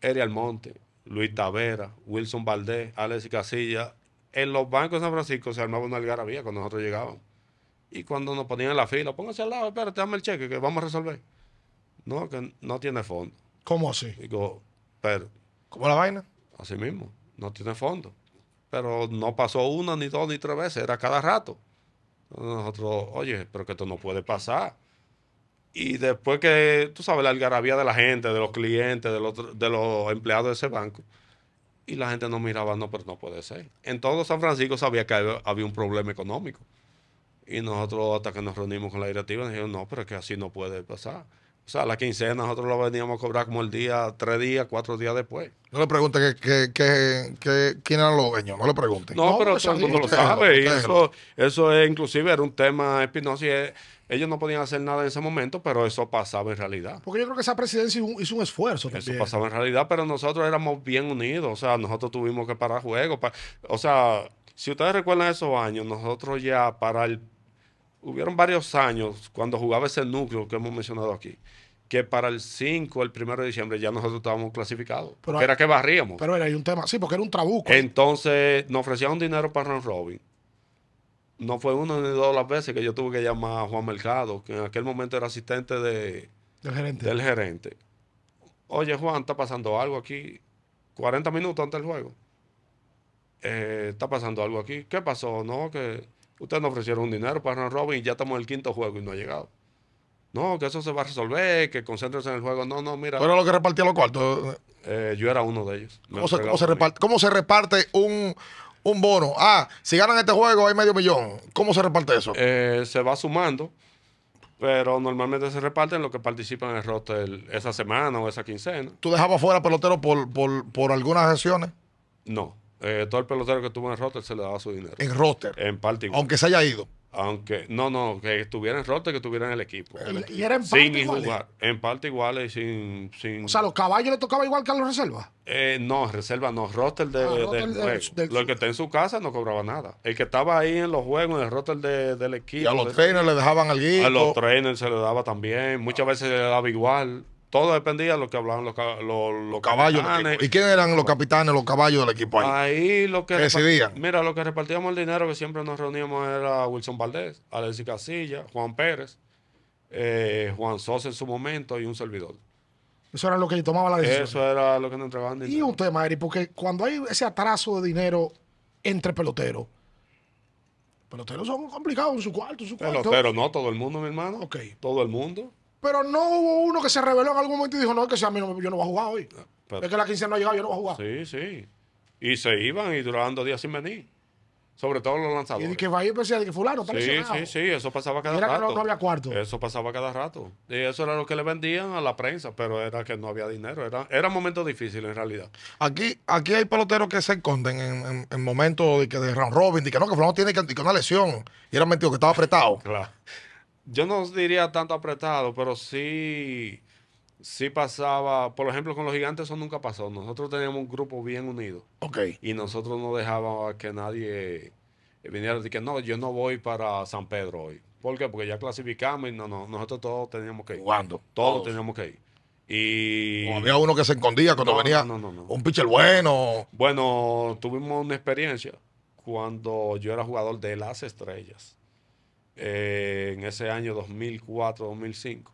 Eri Almonte, Luis Tavera, Wilson Valdés, Alexis Casilla. En los bancos de San Francisco se armaba una algarabía cuando nosotros llegábamos. Y cuando nos ponían en la fila, pónganse al lado, espérate, dame el cheque que vamos a resolver. No, que no tiene fondo. ¿Cómo así? Digo, pero. ¿Cómo la vaina? Así mismo, no tiene fondo. Pero no pasó una, ni dos, ni tres veces, era cada rato. Nosotros, oye, pero que esto no puede pasar. Y después que, tú sabes, la algarabía de la gente, de los clientes, de los, empleados de ese banco, y la gente nos miraba, no, pero no puede ser. En todo San Francisco sabía que había, un problema económico. Y nosotros, hasta que nos reunimos con la directiva, dijimos no, pero que así no puede pasar. O sea, la quincena nosotros lo veníamos a cobrar como el día, tres días, cuatro días después. No le pregunte que, que, que, quién eran los dueños, no le pregunten. No, pero todo el mundo lo sabe. Y eso, eso inclusive era un tema espinoso ellos no podían hacer nada en ese momento, pero eso pasaba en realidad. Porque yo creo que esa presidencia hizo un esfuerzo eso pasaba en realidad, pero nosotros éramos bien unidos. O sea, nosotros tuvimos que parar juegos. o sea, si ustedes recuerdan esos años, nosotros ya para el hubieron varios años cuando jugaba ese núcleo que hemos mencionado aquí, que para el 5, el 1 de diciembre, ya nosotros estábamos clasificados. era que barríamos. Pero era hay un tema, sí, porque era un trabuco. Entonces nos ofrecían dinero para Ron Robin. No fue una ni dos las veces que yo tuve que llamar a Juan Mercado, que en aquel momento era asistente de, del, gerente. del gerente. Oye, Juan, está pasando algo aquí. 40 minutos antes del juego. Eh, está pasando algo aquí. ¿Qué pasó? No, que Ustedes nos ofrecieron un dinero para Ron Robin y ya estamos en el quinto juego y no ha llegado. No, que eso se va a resolver, que concéntrese en el juego. No, no, mira. Pero lo que repartía los cuartos. Eh, yo era uno de ellos. ¿Cómo se, reparte, un, bono? Ah, si ganan este juego hay medio millón. ¿Cómo se reparte eso? Eh, se va sumando, pero normalmente se reparten los que participan en el roster esa semana o esa quincena. ¿Tú dejabas fuera pelotero por, por, por algunas sesiones? No. Eh, todo el pelotero que estuvo en roster se le daba su dinero. En roster? En parte igual Aunque se haya ido. Aunque, no, no, que estuviera en roster, que estuviera en el equipo. Y, era en parte sin jugar. En parte igual y sin, sin. O sea, los caballos le tocaba igual que a los reservas. Eh, no, reserva no, roster de, ah, del, Lo que está en su casa no cobraba nada. El que estaba ahí en los juegos, en el roster de, del equipo. Y a los trainers le dejaban guito? A los trainers se le daba también. Muchas veces se le daba igual. Todo dependía de lo que hablaban los, caballos. ¿Y quién eran los capitanes, los caballos del equipo ahí? Ahí lo que. Decidían. Mira, lo que repartíamos el dinero que siempre nos reuníamos era Wilson Valdés, Alexis Casilla, Juan Pérez, eh, Juan Sosa en su momento y un servidor. Eso era lo que tomaba la decisión. Eso era lo que nos entregaban Y un tema, Eri, porque cuando hay ese atraso de dinero entre peloteros, peloteros son complicados en su cuarto, en su cuarto. Peloteros, no, todo el mundo, mi hermano. Ok. Todo el mundo. Pero no hubo uno que se reveló en algún momento y dijo, no, es que si a mí no, yo no voy a jugar hoy. es que la quincena no ha llegado, yo no voy a jugar. Sí, sí. Y se iban y duraban dos días sin venir. Sobre todo los lanzadores. Y que va a ir que fulano está Sí, sí, sí, eso pasaba cada rato. Era Que no, había cuarto. Eso pasaba cada rato. Y eso era lo que le vendían a la prensa, pero era que no había dinero. Era, era momento difícil, en realidad. Aquí, aquí hay peloteros que se esconden en, en, en momentos de, que de round robin, y que no, que fulano tiene que, que una lesión. Y era mentido, que estaba apretado. claro yo no diría tanto apretado, pero sí, sí pasaba. Por ejemplo, con los gigantes eso nunca pasó. Nosotros teníamos un grupo bien unido. Ok. Y nosotros no dejábamos que nadie eh, viniera y que no, yo no voy para San Pedro hoy. ¿Por qué? Porque ya clasificamos y no, no, nosotros todos teníamos que ir. ¿Cuándo? Todos, teníamos que ir. Y... había uno que se escondía cuando venía un pitcher bueno. Bueno, tuvimos una experiencia cuando yo era jugador de las estrellas. Eh, en ese año 2004-2005,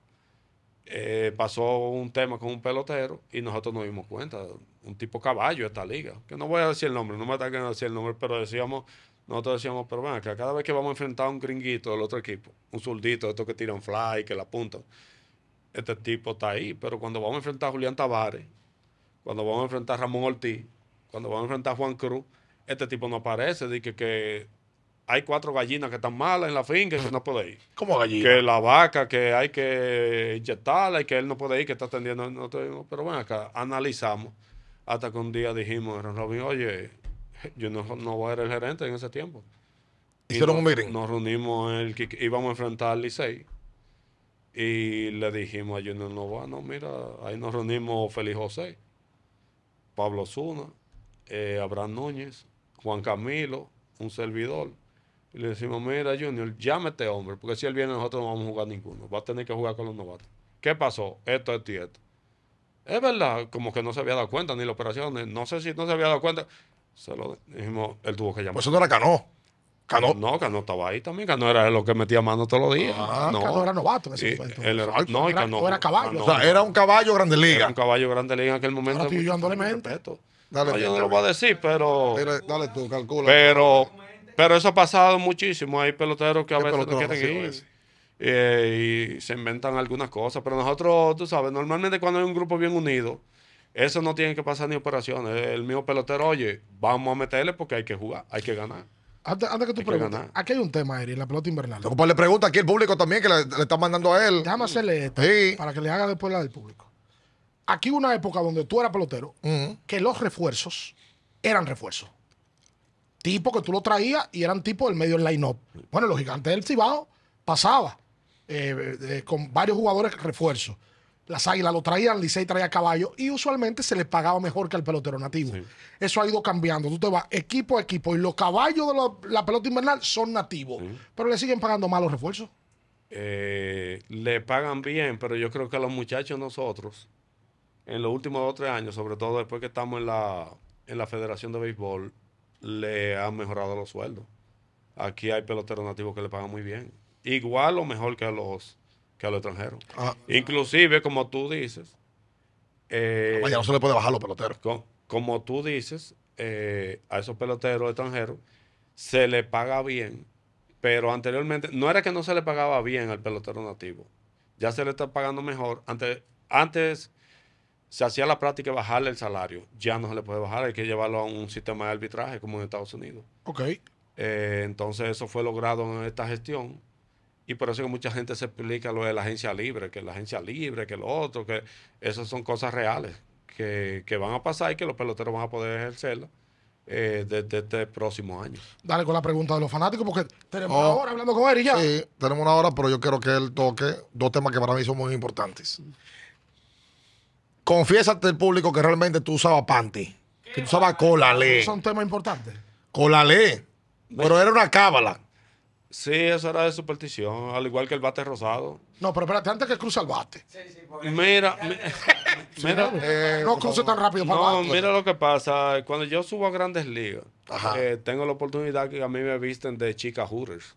eh, pasó un tema con un pelotero y nosotros nos dimos cuenta, un tipo caballo de esta liga, que no voy a decir el nombre, no me ataquen a decir el nombre, pero decíamos, nosotros decíamos, pero bueno, que cada vez que vamos a enfrentar a un gringuito del otro equipo, un zurdito, estos que tiran fly, que la apuntan, este tipo está ahí, pero cuando vamos a enfrentar a Julián Tavares, cuando vamos a enfrentar a Ramón Ortiz, cuando vamos a enfrentar a Juan Cruz, este tipo no aparece, dice que hay cuatro gallinas que están malas en la finca y que no puede ir. ¿Cómo gallinas? Que la vaca que hay que inyectarla y que él no puede ir, que está atendiendo. No pero bueno, acá analizamos. Hasta que un día dijimos, Robin, oye, yo no, no voy a ser el gerente en ese tiempo. ¿Hicieron nos, un meeting? Nos reunimos, en íbamos a enfrentar al Licey. Y le dijimos a no Nova, no, mira, ahí nos reunimos Feliz José, Pablo Zuna, eh, Abraham Núñez, Juan Camilo, un servidor. Y le decimos, mira, Junior, llame este hombre, porque si él viene nosotros no vamos a jugar ninguno. Va a tener que jugar con los novatos. ¿Qué pasó? Esto, es y esto. Es verdad, como que no se había dado cuenta, ni la operación, No sé si no se había dado cuenta. Se lo dijimos, él tuvo que llamar. Pues eso no era Cano. Cano. No, Cano estaba ahí también. Cano era lo que metía mano todos los días. Ah, no. Cano era novato en ese momento. no, era, era caballo. o sea, era un caballo grande liga. Era un caballo grande liga en aquel momento. yo ah, no, yo no lo voy a decir, pero. dale tú, calcula. Pero. Pero eso ha pasado muchísimo. Hay peloteros que a veces no quieren ir. Eh, y se inventan algunas cosas. Pero nosotros, tú sabes, normalmente cuando hay un grupo bien unido, eso no tiene que pasar ni operaciones. El mismo pelotero, oye, vamos a meterle porque hay que jugar, hay que ganar. Antes, que tú preguntes, aquí hay un tema, Eri, la pelota invernal. Pues le pregunta aquí el público también, que le, está mandando a él. Déjame mm. esto para que le haga después la del público. Aquí una época donde tú eras pelotero, que los refuerzos eran refuerzos. Tipo que tú lo traías y eran tipo del medio del line-up. Bueno, los gigantes del Cibao pasaba eh, eh, con varios jugadores refuerzos. Las águilas lo traían, Licey traía caballo y usualmente se les pagaba mejor que al pelotero nativo. Eso ha ido cambiando. Tú te vas equipo a equipo y los caballos de la pelota invernal son nativos, pero le siguen pagando los refuerzos. Eh, le pagan bien, pero yo creo que a los muchachos nosotros, en los últimos dos o tres años, sobre todo después que estamos en la, en la Federación de Béisbol, le han mejorado los sueldos. Aquí hay peloteros nativos que le pagan muy bien. Igual o mejor que a los, que a los extranjeros. Ah. Inclusive, como tú dices... Eh, ah, no se le puede bajar a los como tú dices, eh, a esos peloteros extranjeros se le paga bien, pero anteriormente no era que no se le pagaba bien al pelotero nativo. Ya se le está pagando mejor. Antes, antes se hacía la práctica de bajarle el salario. Ya no se le puede bajar, hay que llevarlo a un sistema de arbitraje como en Estados Unidos. Ok. Eh, entonces eso fue logrado en esta gestión. Y por eso que mucha gente se explica lo de la agencia libre, que la agencia libre, que lo otro, que esas son cosas reales que, van a pasar y que los peloteros van a poder ejercerlo eh, desde este próximo año. Dale con la pregunta de los fanáticos, porque tenemos oh, una hora hablando con él y ya. Sí, tenemos una hora, pero yo quiero que él toque dos temas que para mí son muy importantes confiésate al público que realmente tú usabas panty, que tú usabas Es un tema importante. Colale. Pero era una cábala. Sí, eso era de superstición, al igual que el bate rosado. No, pero espérate, antes que cruza el bate. Sí, sí, mira, mira, eh, no cruce tan rápido para No, mira lo que pasa. Cuando yo subo a grandes ligas, eh, tengo la oportunidad que a mí me visten de chica Hooters.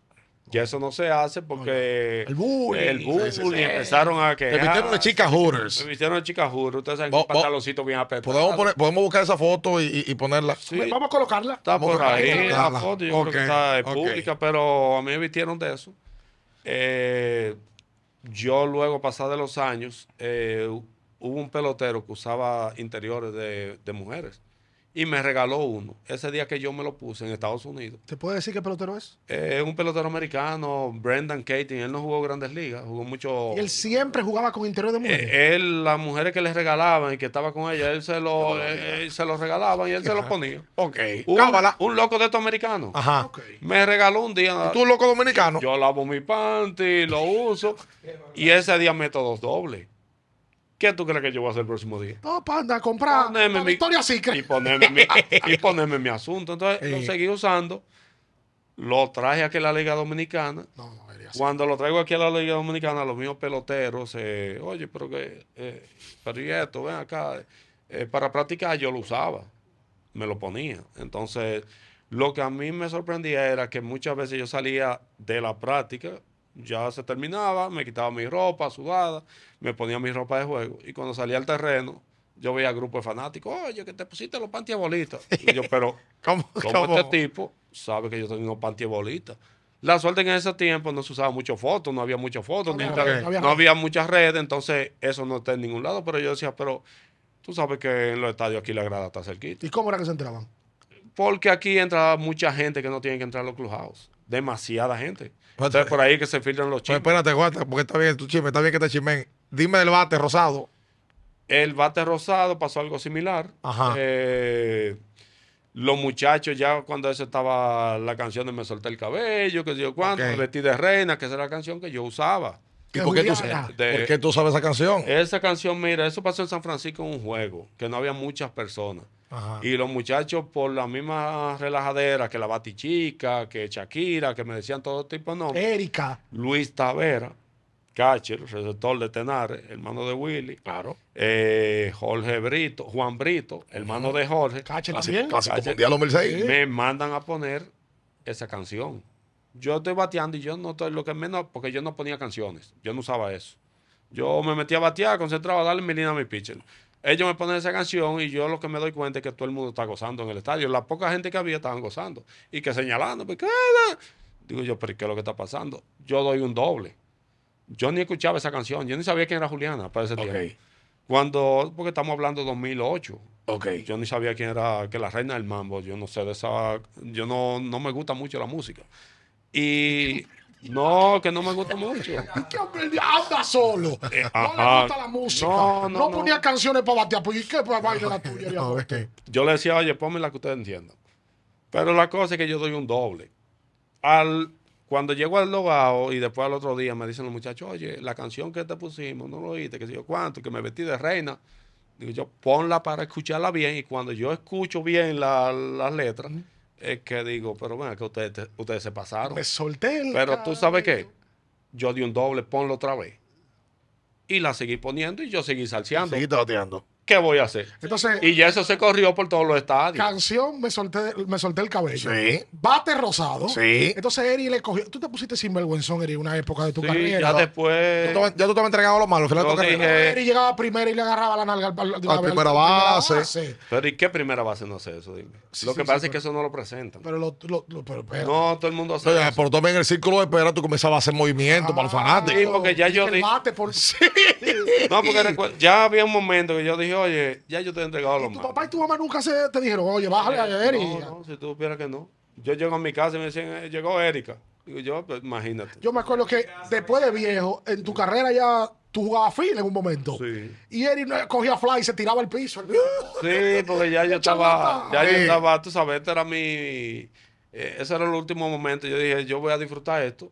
Ya eso no se hace porque. El bullying. El bullying. Empezaron a que. Ah, vistieron de chicas hooters. vistieron de chicas hooters. Ustedes saben que un pantaloncito bien apretado. ¿Podemos, poner, podemos buscar esa foto y, ponerla. Vamos a colocarla. Está por ahí. Colocarla. La foto yo creo que está en eh, pública, pero a mí me vistieron de eso. Eh, yo luego, pasado de los años, eh, hubo un pelotero que usaba interiores de mujeres y me regaló uno. Ese día que yo me lo puse en Estados Unidos. ¿Te puede decir qué pelotero es? Eh, es un pelotero americano, Brendan Keating. Él no jugó grandes ligas, jugó mucho. ¿Y él siempre jugaba con interior de eh, mujeres? él, las mujeres que le regalaban y que estaba con ella él se lo, eh, se lo regalaba y él se lo ponía. Ok. Un, loco de estos americanos. Ajá. Me regaló un día. ¿Y tú, loco dominicano? Yo lavo mi panty, lo uso. y ese día meto dos dobles. ¿Qué tú crees que yo voy a hacer el próximo día? No, para comprar a mi, Victoria Secret. Y ponerme, mi, y ponerme mi asunto. Entonces, lo seguí usando. Lo traje aquí a la Liga Dominicana. No, no, Cuando lo traigo aquí a la Liga Dominicana, los míos peloteros, eh, oye, pero que, eh, pero esto, ven acá. Eh, para practicar yo lo usaba. Me lo ponía. Entonces, lo que a mí me sorprendía era que muchas veces yo salía de la práctica ya se terminaba, me quitaba mi ropa sudada, me ponía mi ropa de juego. Y cuando salía al terreno, yo veía grupos de fanáticos, oye, que te pusiste los panty Y yo, pero, como este tipo sabe que yo tengo unos La suerte en ese tiempo no se usaba mucho fotos, no había muchas fotos, no, había muchas redes, entonces eso no está en ningún lado. Pero yo decía, pero tú sabes que en los estadios aquí la grada está cerquita. ¿Y cómo era que se entraban? Porque aquí entraba mucha gente que no tiene que entrar a los clubhouse. Demasiada gente. Entonces, por ahí que se filtran los pues, chismes. espérate, guarda, porque está bien tu chisme, está bien que te chismen. Dime del bate rosado. El bate rosado pasó algo similar. Eh, los muchachos, ya cuando eso estaba la canción de Me solté el cabello, que yo cuánto, okay. Vestí de reina, que esa era la canción que yo usaba. ¿Y tú, por qué tú sabes esa canción? Esa canción, mira, eso pasó en San Francisco en un juego, que no había muchas personas. Y los muchachos, por la misma relajadera que la Batichica, que Shakira, que me decían todo tipo de nombres. Erika. Luis Tavera, Cacher, receptor de Tenares, hermano de Willy. Claro. Eh, Jorge Brito, Juan Brito, hermano de Jorge. Catcher también. los Me mandan a poner esa canción. Yo estoy bateando y yo no estoy, lo que menos, porque yo no ponía canciones. Yo no usaba eso. Yo me metía a batear, concentraba, darle mi a mi pitcher ellos me ponen esa canción y yo lo que me doy cuenta es que todo el mundo está gozando en el estadio. La poca gente que había estaban gozando y que señalando, ah, ah". digo yo, pero ¿qué es lo que está pasando? Yo doy un doble. Yo ni escuchaba esa canción, yo ni sabía quién era Juliana para ese Cuando, porque estamos hablando de 2008. Ok. Yo ni sabía quién era, que la reina del mambo, yo no sé de esa, yo no, no me gusta mucho la música. Y No, que no me gusta mucho. anda solo. Eh, no le gusta la música. No, ponía canciones para batear. Pues, ¿Y qué para pues, la tuya? Pues. Yo le decía, oye, ponme la que ustedes entiendan. Pero la cosa es que yo doy un doble. Al, cuando llego al logado y después al otro día me dicen los muchachos, oye, la canción que te pusimos, no lo oíste, que sé yo cuánto, que me vestí de reina. Digo yo, ponla para escucharla bien. Y cuando yo escucho bien las letras es que digo, pero bueno, que ustedes, ustedes se pasaron. Me solté. pero tú sabes qué, yo di un doble, ponlo otra vez. Y la seguí poniendo y yo seguí salseando. Seguí tateando. ¿qué voy a hacer? Entonces, y ya eso se corrió por todos los estadios. Canción, me solté, me solté el cabello. Sí. Bate rosado. Sí. Entonces Eri le cogió. Tú te pusiste sinvergüenzón, Eri, una época de tu sí, carrera. Ya después. Tú ya tú te entregado lo malo. Eri llegaba primero y le agarraba la nalga al, la primera, base. Pero ¿y qué primera base? No sé eso, lo que pasa es que eso no lo presentan. Pero, lo, pero, No, todo el mundo hace. eso pero tú en el círculo de espera tú comenzabas a hacer movimiento para el ah, fanático. Sí, porque ya yo. por... sí. No, porque ya había un momento que yo dije, oye, ya yo te he entregado lo malos. Tu papá y tu mamá nunca se te dijeron, oye, bájale a eh, Erika. No, no, si tú supieras que no. Yo llego a mi casa y me dicen, eh, llegó Erika. Digo yo, pues, imagínate. Yo me acuerdo que después de viejo, en tu carrera ya tú jugabas fin en un momento. Sí. Y Erika cogía fly y se tiraba al piso. Sí, porque ya yo estaba, ya yo estaba, tú sabes, este era mi. Eh, ese era el último momento. Yo dije, yo voy a disfrutar esto.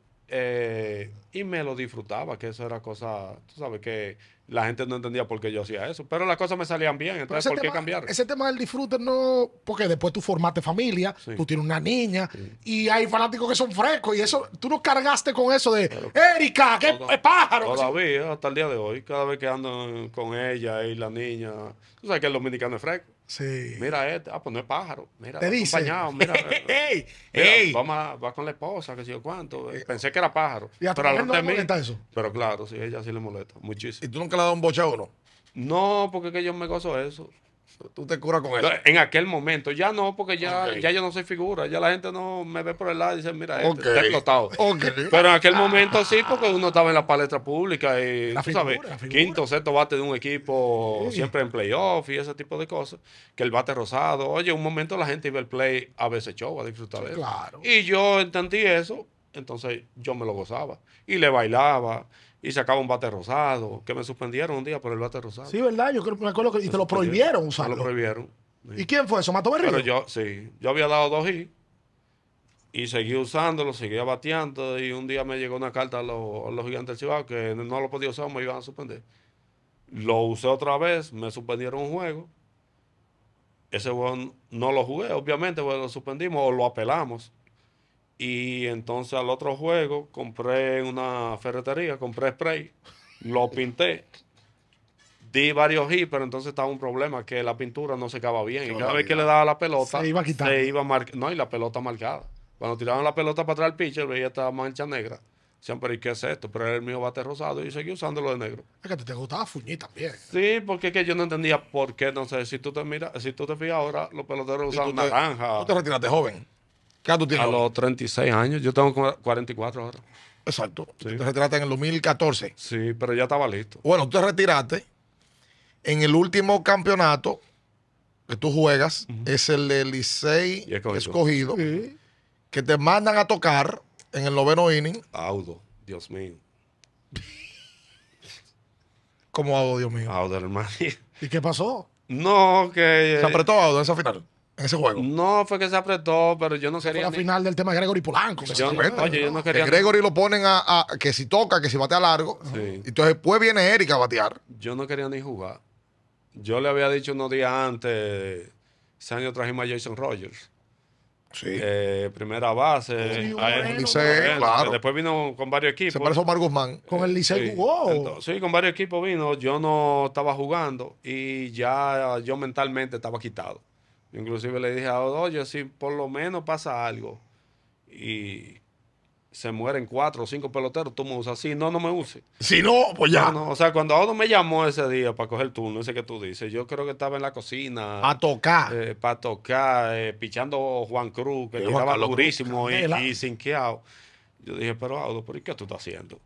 y me lo disfrutaba, que eso era cosa, tú sabes, que la gente no entendía por qué yo hacía eso. Pero las cosas me salían bien, entonces ¿por qué cambiar? Ese tema del disfrute no. Porque después tú formaste familia, tú tienes una niña, y hay fanáticos que son frescos, y eso, tú no cargaste con eso de Erika, qué pájaro. Todavía, hasta el día de hoy, cada vez que ando con ella y la niña, tú sabes que el dominicano es fresco. Sí. Mira este, ah, pues no es pájaro. Mira, te dice. mira, ey, ey. Vamos a, va con la esposa, que sé yo cuánto. Eh, Pensé que era pájaro. ¿Y a pero le molesta eso? Pero claro, sí, ella sí le molesta, muchísimo. ¿Y tú nunca le has dado un boche a uno? No, porque es que yo me gozo eso tú te curas con eso. En aquel momento, ya no, porque ya, ya yo no soy figura, ya la gente no me ve por el lado y dice, mira, este está explotado. Pero en aquel momento sí, porque uno estaba en la palestra pública y, tú sabes, quinto, sexto bate de un equipo, siempre en playoff y ese tipo de cosas, que el bate rosado, oye, un momento la gente iba al play a veces show, a disfrutar de eso. Y yo entendí eso, entonces yo me lo gozaba y le bailaba y sacaba un bate rosado, que me suspendieron un día por el bate rosado. Sí, ¿verdad? Yo creo, que me acuerdo que te lo prohibieron usarlo. Me lo prohibieron. ¿Y quién fue eso? ¿Mató Pero yo, sí, yo había dado dos y y seguí usándolo, seguía bateando y un día me llegó una carta a los, gigantes del Cibao que no lo podía usar, me iban a suspender. Lo usé otra vez, me suspendieron un juego. Ese juego no lo jugué, obviamente, porque lo suspendimos o lo apelamos. Y entonces al otro juego compré en una ferretería, compré spray, lo pinté. Di varios hits, pero entonces estaba un problema que la pintura no se secaba bien. y cada vez que le daba la pelota, se iba quitando. Se No, y la pelota marcada. Cuando tiraban la pelota para atrás al pitcher, veía esta mancha negra. Decían, pero ¿y qué es esto? Pero el mío bate rosado y seguí usándolo de negro. Es que te gustaba fuñir también. Sí, porque es que yo no entendía por qué. No sé, si tú te miras, si tú te fijas ahora, los peloteros usan naranja. Tú te retiraste joven. A los 36 años. Yo tengo 44 ahora. Exacto. se Tú te en el 2014. Sí, pero ya estaba listo. Bueno, tú te retiraste en el último campeonato que tú juegas, es el de Licey escogido, que te mandan a tocar en el noveno inning. Audo, Dios mío. ¿Cómo Audo, Dios mío? Audo, hermano. ¿Y qué pasó? No, que... Se apretó Audo en esa final ese juego. No, fue que se apretó, pero yo no quería. Fue la final del tema de Gregory Polanco. Que Gregory lo ponen a, que si toca, que si batea largo. Y Entonces después viene Erika a batear. Yo no quería ni jugar. Yo le había dicho unos días antes, ese año trajimos a Jason Rogers. Sí. Eh, primera base. claro. Después vino con varios equipos. Se parece a Omar Guzmán. Con el Licey jugó. sí, con varios equipos vino. Yo no estaba jugando y ya yo mentalmente estaba quitado inclusive le dije a yo si por lo menos pasa algo y se mueren cuatro o cinco peloteros, tú me usas. Si no, no me uses. Si no, pues ya. No, O sea, cuando Odo me llamó ese día para coger turno, ese que tú dices, yo creo que estaba en la cocina. Para tocar. Eh, para tocar, eh, pichando Juan Cruz, que estaba eh, durísimo y, y, sinqueado. Yo dije, pero Odo, ¿por qué tú estás haciendo?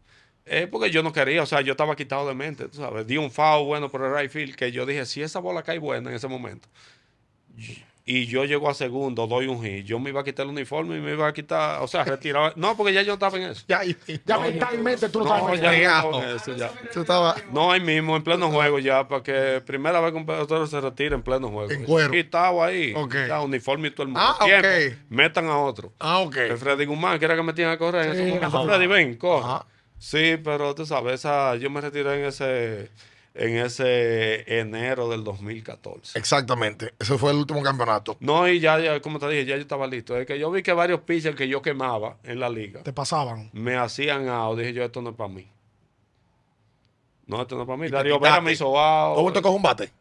Es porque yo no quería, o sea, yo estaba quitado de mente, tú sabes. Di un foul bueno por el right field, que yo dije, si esa bola cae buena en ese momento, y yo llego a segundo, doy un hit, yo me iba a quitar el uniforme y me iba a quitar, o sea, retiraba... No, porque ya yo estaba en eso. Ya, ya mentalmente tú no, estabas en eso, estaba... No, ahí mismo, en pleno juego ya, porque primera vez que un pelotero se retira en pleno juego. En cuero. Y estaba ahí, Ok. ya, uniforme y todo el mundo. Ah, ok. Metan a otro. Ah, ok. El Freddy Guzmán, que era que tenía que correr. en ese Freddy, ven, coja. Sí, pero tú sabes, yo me retiré en ese en ese enero del 2014. Exactamente, ese fue el último campeonato. No, y ya, como te dije, ya yo estaba listo. Es que yo vi que varios pitchers que yo quemaba en la liga. Te pasaban. Me hacían o dije yo, esto no es para mí. No, esto no es para mí. Darío Vera me hizo out. ¿Cómo te un bate?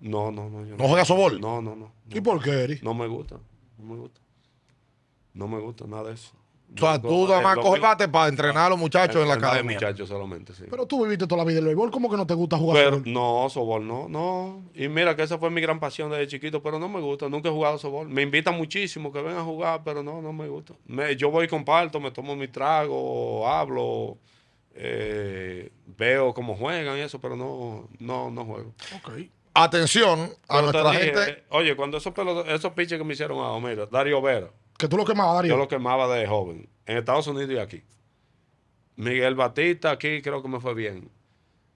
No, no, no. ¿No, juegas No, no, no, no. ¿Y por qué, Eri? No me gusta, no me gusta. No me gusta nada de eso. O sea, tú más coges para entrenar a los muchachos en la academia. muchachos solamente, sí. Pero tú viviste toda la vida el béisbol, ¿cómo que no te gusta jugar pero, No, sobol, no, no. Y mira que esa fue mi gran pasión desde chiquito, pero no me gusta, nunca he jugado sobol. Me invitan muchísimo que vengan a jugar, pero no, no me gusta. yo voy y comparto, me tomo mi trago, hablo, eh, veo cómo juegan y eso, pero no, no, no juego. Ok atención a nuestra gente. Eh, oye, cuando esos, esos piches que me hicieron a Homero, Dario Vera, que tú lo quemabas, Yo lo quemaba de joven, en Estados Unidos y aquí. Miguel Batista, aquí creo que me fue bien.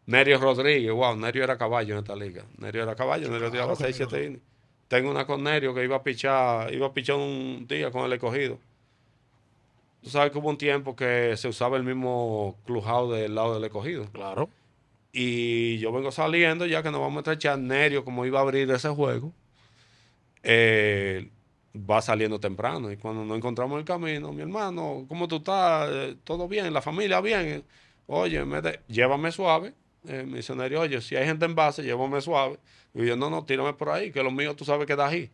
Nerio Rodríguez, wow, Nerio era caballo en esta liga. Nerio era caballo, Nerio 6, 7 Tengo una con Nerio que iba a pichar, iba a pichar un día con el escogido. Tú sabes que hubo un tiempo que se usaba el mismo Clujado del lado del escogido. Claro. Y yo vengo saliendo, ya que nos vamos a echar Nerio, como iba a abrir ese juego. Eh, va saliendo temprano. Y cuando no encontramos el camino, mi hermano, ¿cómo tú estás? Eh, ¿Todo bien? ¿La familia bien? Oye, llévame suave. Eh, dice misionario, oye, si hay gente en base, llévame suave. Y yo, no, no, tírame por ahí, que lo mío tú sabes que da ahí.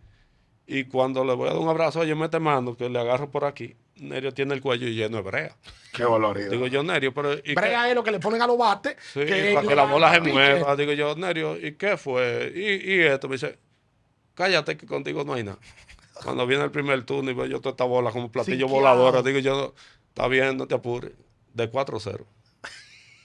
Y cuando le voy a dar un abrazo, oye, me te mando, que le agarro por aquí. Nerio tiene el cuello lleno de brea. Qué dolorido. Digo yo, Nerio, pero. brea es lo que le ponen a los bates. Sí, para que la bola se mueva. Digo yo, Nerio, ¿y qué fue? Y, y esto me dice, cállate que contigo no hay nada. Cuando viene el primer turno y veo yo toda esta bola como platillo volador, digo yo, está bien, no te apures. De 4-0.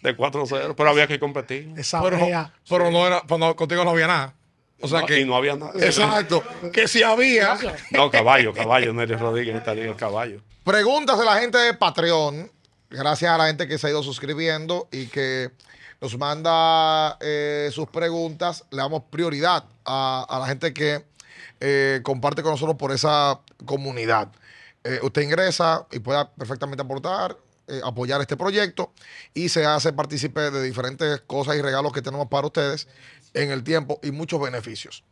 De 4-0, pero había que competir. Esa pero, no, era, contigo no había nada. O sea que. no había nada. Exacto. que si había. No, caballo, caballo, Rodríguez, está el caballo. Preguntas de la gente de Patreon. Gracias a la gente que se ha ido suscribiendo y que nos manda eh, sus preguntas. Le damos prioridad a la gente que eh, comparte con nosotros por esa comunidad. Eh, usted ingresa y pueda perfectamente aportar, eh, apoyar este proyecto y se hace partícipe de diferentes cosas y regalos que tenemos para ustedes en el tiempo y muchos beneficios.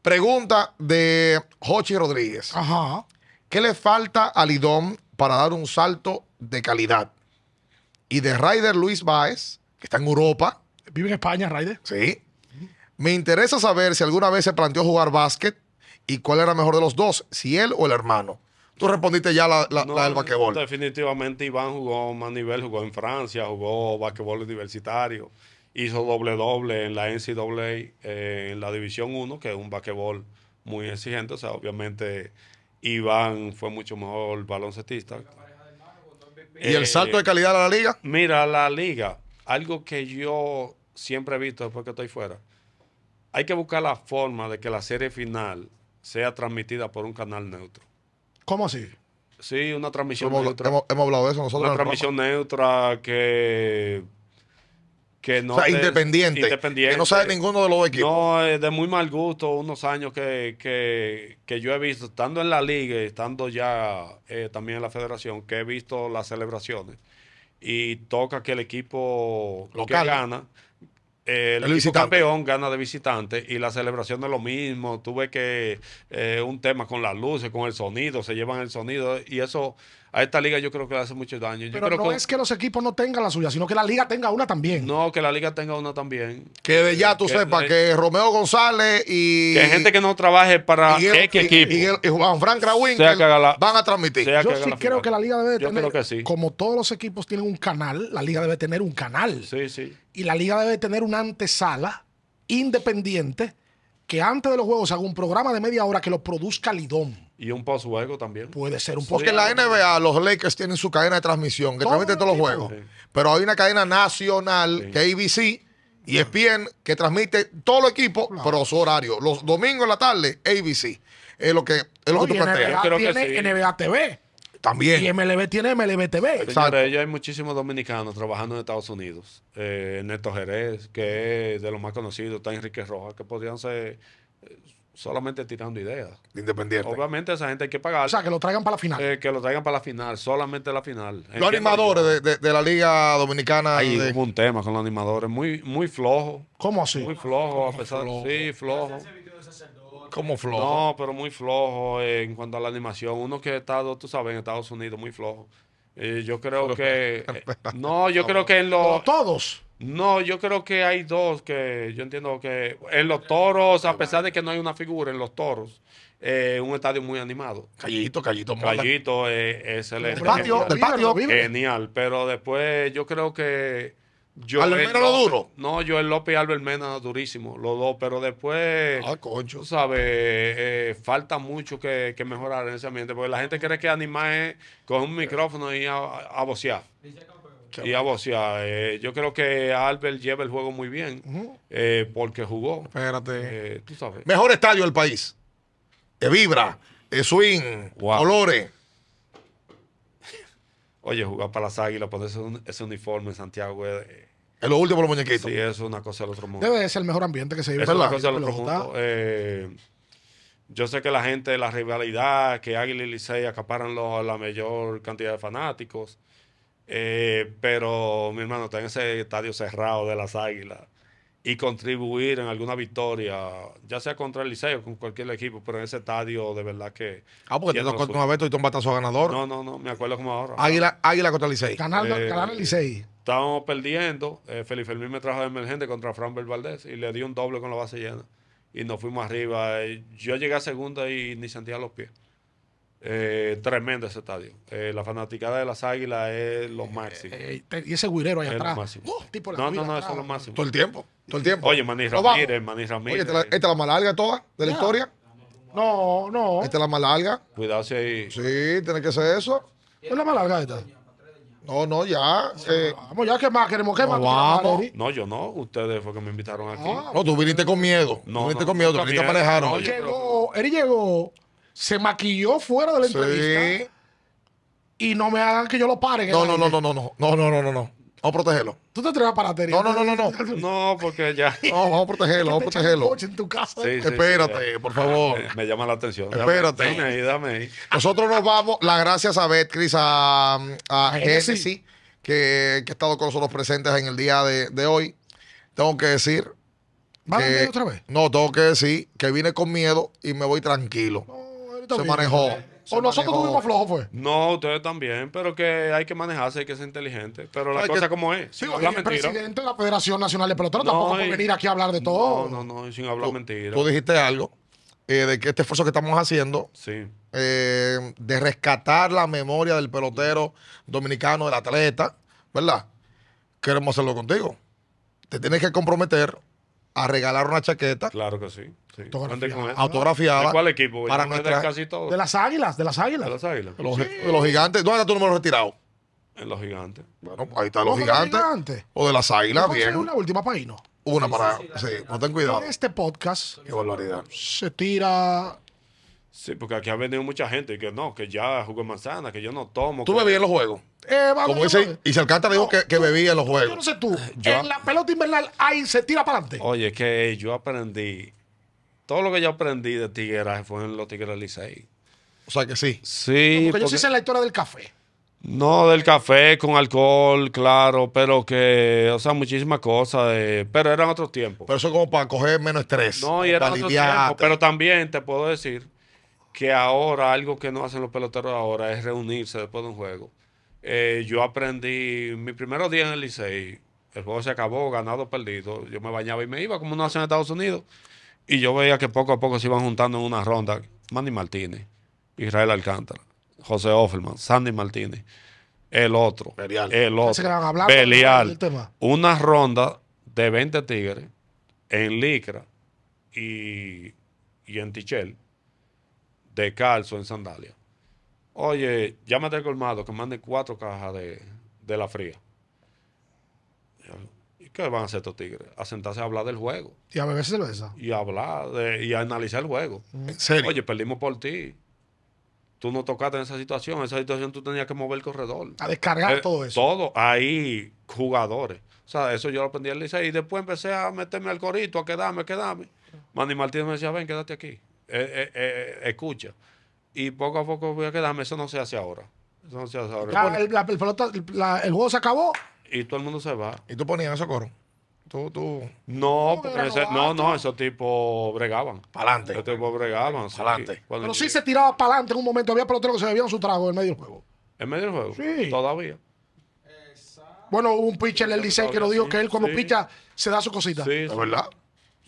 Pregunta de Jochi Rodríguez. Ajá. ¿Qué le falta al IDOM para dar un salto de calidad? Y de Ryder Luis Baez, que está en Europa. Vive en España, Ryder Sí. Me interesa saber si alguna vez se planteó jugar básquet ¿Y cuál era mejor de los dos? ¿Si él o el hermano? Tú respondiste ya la, la, del Definitivamente Iván jugó más nivel, jugó en Francia, jugó basquetbol universitario, hizo doble-doble en la NCAA, eh, en la División 1, que es un basquetbol muy exigente. O sea, obviamente Iván fue mucho mejor baloncetista. ¿Y el eh, salto de calidad a la liga? Mira, la liga, algo que yo siempre he visto después que estoy fuera, hay que buscar la forma de que la serie final sea transmitida por un canal neutro. ¿Cómo así? Sí, una transmisión neutra. Hemos, hablado de eso nosotros. Una transmisión neutra que. Que no o sea, independiente, independiente, Que no sabe ninguno de los equipos. No, es eh, de muy mal gusto. Unos años que, yo he visto, estando en la liga, y estando ya eh, también en la federación, que he visto las celebraciones. Y toca que el equipo lo que gana eh, el, campeón gana de visitante y la celebración es lo mismo. Tuve que eh, un tema con las luces, con el sonido, se llevan el sonido y eso a esta liga yo creo que le hace mucho daño. Pero no es que los equipos no tengan la suya, sino que la liga tenga una también. No, que la liga tenga una también. Que de ya tú sepas que Romeo González y... Que gente que no trabaje para X equipo. y, Juan Frank Rawin van a transmitir. yo sí creo que la liga debe tener... Yo creo que sí. Como todos los equipos tienen un canal, la liga debe tener un canal. Sí, sí. Y la liga debe tener una antesala independiente que antes de los juegos haga un programa de media hora que lo produzca Lidón y un post juego también. Puede ser un post. Porque en la NBA, los Lakers tienen su cadena de transmisión que transmite todos los juegos. Pero hay una cadena nacional que es ABC y ESPN que transmite todo el equipo, pero su horario. Los domingos en la tarde, ABC. Es lo que, es lo que tú planteas. tiene NBA TV. También. Y MLB tiene MLB TV. Señores, ya hay muchísimos dominicanos trabajando en Estados Unidos. Eh, Neto Jerez, que es de los más conocidos, está Enrique Rojas, que podrían ser eh, solamente tirando ideas. Independiente. Obviamente esa gente hay que pagar. O sea, que lo traigan para la final. Eh, que lo traigan para la final, solamente la final. Los animadores de, la Liga Dominicana. Hay un tema con los animadores, muy, muy flojo. ¿Cómo así? Muy flojo, a pesar Sí, flojo. ¿Cómo flojo. No, pero muy flojo en cuanto a la animación. Uno que ha estado, tú sabes, en Estados Unidos, muy flojo. Eh, yo creo que. Eh, no, yo creo que en los. Todos. No, yo creo que hay dos que yo entiendo que en los toros, a pesar de que no hay una figura en los toros, es eh, un estadio muy animado. Callito, Callito, Callito, es excelente. El patio, Genial, pero después yo creo que yo Albert eh, Mena lo duro. No, Joel López y Albert Mena durísimo, los dos, pero después. Ah, concho. ¿Sabes? Eh, falta mucho que, mejorar en ese ambiente, porque la gente cree que animar es con un micrófono y a, a Y a vocear. Eh, yo creo que Albert lleva el juego muy bien, porque jugó. Espérate. Mejor estadio del país. De vibra, swing, colores. Oye, jugar para las águilas, ponerse ese uniforme, en Santiago, es lo último los muñequitos. Sí, es una cosa del otro mundo. Debe ser el mejor ambiente que se vive. Es una cosa del otro mundo. Eh, yo sé que la gente, la rivalidad, que Águila y Licey acaparan la mayor cantidad de fanáticos. Eh, pero, mi hermano, está en ese estadio cerrado de las Águilas y contribuir en alguna victoria, ya sea contra el Liceo o con cualquier equipo, pero en ese estadio de verdad que... Ah, porque te tocó y vez un batazo ganador. No, no, no, me acuerdo como ahora. Águila, Águila contra el Licey. Ganar, eh, Licey. Estábamos perdiendo. Eh, Felipe Fermín me trajo de emergente contra Fran Valdés y le di un doble con la base llena. Y nos fuimos arriba. Eh, yo llegué a segunda y ni sentía los pies. Eh, tremendo ese estadio. la fanaticada de las águilas es lo máximo. y ese güirero ahí es atrás. Lo máximo. Oh, no, no, no, eso es lo máximo. Todo el tiempo. Todo el tiempo. Oye, Maní Ramírez, Maní Ramírez. Oye, esta, es la más larga toda de la historia. No, no. Esta es la más larga. Cuidado si ahí. Sí, tiene que ser eso. Es la más larga esta. No, no, ya. Eh, vamos, ya, ¿qué más queremos? ¿Qué no, más? No, yo no. Ustedes fue que me invitaron aquí. no, tú viniste con miedo. No, tú viniste con miedo. Tú viniste No, llegó, él llegó, se maquilló fuera de la entrevista. Y no me hagan que yo lo pare. No, no, no, no, no, no, no, no, no, no. Vamos a protegerlo. Tú te atreves a parar, No, no, no, no, no. no, porque ya. No, vamos a protegerlo, vamos a protegerlo. Coche en tu casa. Espérate, por favor. Me, llama la atención. Espérate. Nosotros nos vamos. Las gracias a Bet a, a Genesis, que, que ha estado con nosotros presentes en el día de, de hoy. Tengo que decir. ¿Vas a otra vez? No, tengo que decir que vine con miedo y me voy tranquilo. Se manejó o nosotros tuvimos flojo, fue. No, ustedes también, pero que hay que manejarse, hay que ser inteligente. Pero la cosa como es. Sí, el presidente de la Federación Nacional de Peloteros tampoco eh, puede venir aquí a hablar de todo. No, no, no, sin hablar mentira. Tú dijiste algo eh, de que este esfuerzo que estamos haciendo eh, de rescatar la memoria del pelotero dominicano, del atleta, ¿verdad? Queremos hacerlo contigo. Te tienes que comprometer a regalar una chaqueta. Claro que sí. sí. Autografiada. ¿De cuál equipo? Para nuestra... casi todo. De las águilas, de las águilas. De las águilas. los, gigantes. ¿Dónde está tu número retirado? En los gigantes. Bueno, ahí está los gigantes. O de las águilas, bien. una última para no? Una para. Sí, no ten cuidado. En este podcast. Qué barbaridad. Se tira Sí, porque aquí ha venido mucha gente que no, que ya jugó manzana, que yo no tomo. ¿Tú bebías los juegos? Eh, vamos, Como ese y se alcanza dijo que, que bebía los juegos. Yo no sé tú, en la pelota invernal ahí se tira para adelante. Oye, es que yo aprendí, todo lo que yo aprendí de tigueraje fue en los tigueras Licey. O sea que sí. Sí. yo sí sé la historia del café. No, del café con alcohol, claro, pero que, o sea, muchísimas cosas, eh, pero eran otros tiempos. Pero eso como para coger menos estrés. No, y era pero también te puedo decir que ahora algo que no hacen los peloteros ahora es reunirse después de un juego. Eh, yo aprendí mi primer día en el Licey, el juego se acabó, ganado, perdido. Yo me bañaba y me iba, como no hacen en Estados Unidos. Y yo veía que poco a poco se iban juntando en una ronda Manny Martínez, Israel Alcántara, José Offerman, Sandy Martínez, el otro, Belial. el otro, Una ronda de 20 tigres en Licra y, y en Tichel de calzo en sandalia. Oye, llámate al colmado que mande cuatro cajas de, la fría. ¿Y qué van a hacer estos tigres? A sentarse a hablar del juego. Y a beber cerveza. Y a hablar y analizar el juego. Mm. ¿En serio? Oye, perdimos por ti. Tú no tocaste en esa situación. En esa situación tú tenías que mover el corredor. A descargar eh, todo eso. Todo. Ahí, jugadores. O sea, eso yo lo aprendí al liceo. Y después empecé a meterme al corito, a quedarme, a quedarme. Manny Martínez me decía, ven, quédate aquí. Eh, eh, eh, escucha. Y poco a poco voy a quedarme, eso no se hace ahora. el, juego se acabó. Y todo el mundo se va. Y tú ponías eso coro Tú, No, no, no, esos tipos bregaban. Para adelante. Pero si se tiraba para adelante en un momento. Había peloteros que se bebían su trago en medio del juego. ¿En medio del juego? Sí. Todavía. Bueno, un pitcher le dice que nos dijo que él cuando picha se da su cosita. es verdad.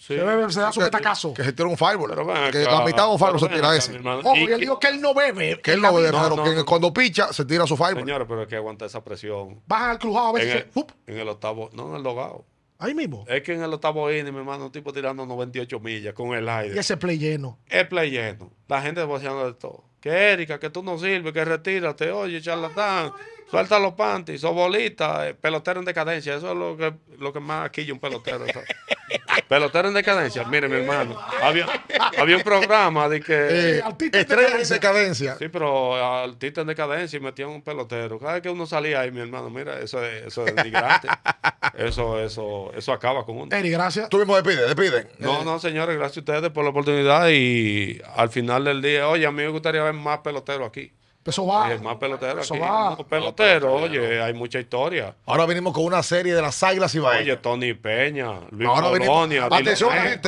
Se, da su petacazo. Que, se tira un fireball. Que la mitad de un fireball se tira ese. Ojo, y él dijo que él no bebe. Que él no bebe, cuando picha se tira su fireball. Señores, pero es que aguanta esa presión. baja al crujado a veces. En el, octavo, no en el logado. Ahí mismo. Es que en el octavo inning, mi hermano, un tipo tirando 98 millas con el aire. Y ese play lleno. El play lleno. La gente boceando de todo. Que Erika, que tú no sirves, que retírate. Oye, charlatán. Suelta los panties, o bolita, eh, pelotero en decadencia. Eso es lo que, lo que más quilla un pelotero. pelotero en decadencia. Mire, mi hermano. Había, un programa de que. Eh, estrella eh, en decadencia. Sí, pero artista en decadencia y metían un pelotero. Cada vez que uno salía ahí, mi hermano, mira, eso es, eso es eso, eso, acaba con uno. Eri, gracias. Tú mismo despide, No, eh. no, señores, gracias a ustedes por la oportunidad y al final del día, oye, a mí me gustaría ver más pelotero aquí. Pues eso va. Es más pelotero. Eso va. pelotero, oye, hay mucha historia. Ahora venimos con una serie de las Águilas y Bahía. Oye, Tony Peña, Luis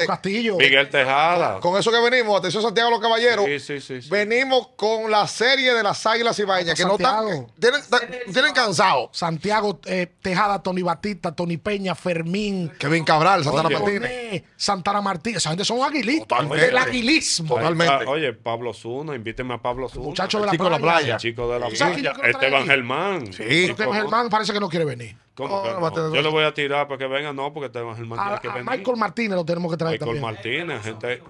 Castillo. Miguel Tejada. Con, eso que venimos, atención Santiago los Caballeros. Sí, sí, sí, Venimos con la serie de las Águilas y Bahía, que no están. Tienen, cansado Santiago eh, Tejada, Tony Batista, Tony Peña, Fermín. Kevin Cabral, Santana Martín. Martínez. Santana Martínez. Esa gente son aguilistas. El aguilismo. Totalmente. Ah, oye, Pablo Zuna, invíteme a Pablo Zuna. Muchachos de la de la playa. Esteban Germán. Esteban Germán parece que no quiere venir. Oh, yo le voy a tirar para que venga, no, porque Esteban Germán que venir. Michael Martínez lo tenemos que traer Michael Martínez, gente,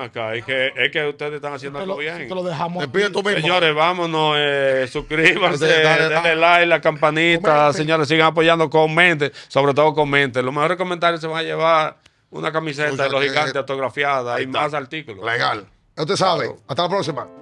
acá. Es que, que ustedes están haciendo algo bien. Te lo dejamos. Señores, vámonos, eh, suscríbanse, denle like, la campanita. Señores, sigan apoyando, comenten, sobre todo comenten. Los mejores comentarios se van a llevar una camiseta de los gigantes eh, autografiada y más artículos. Legal. Usted sabe. Hasta la próxima.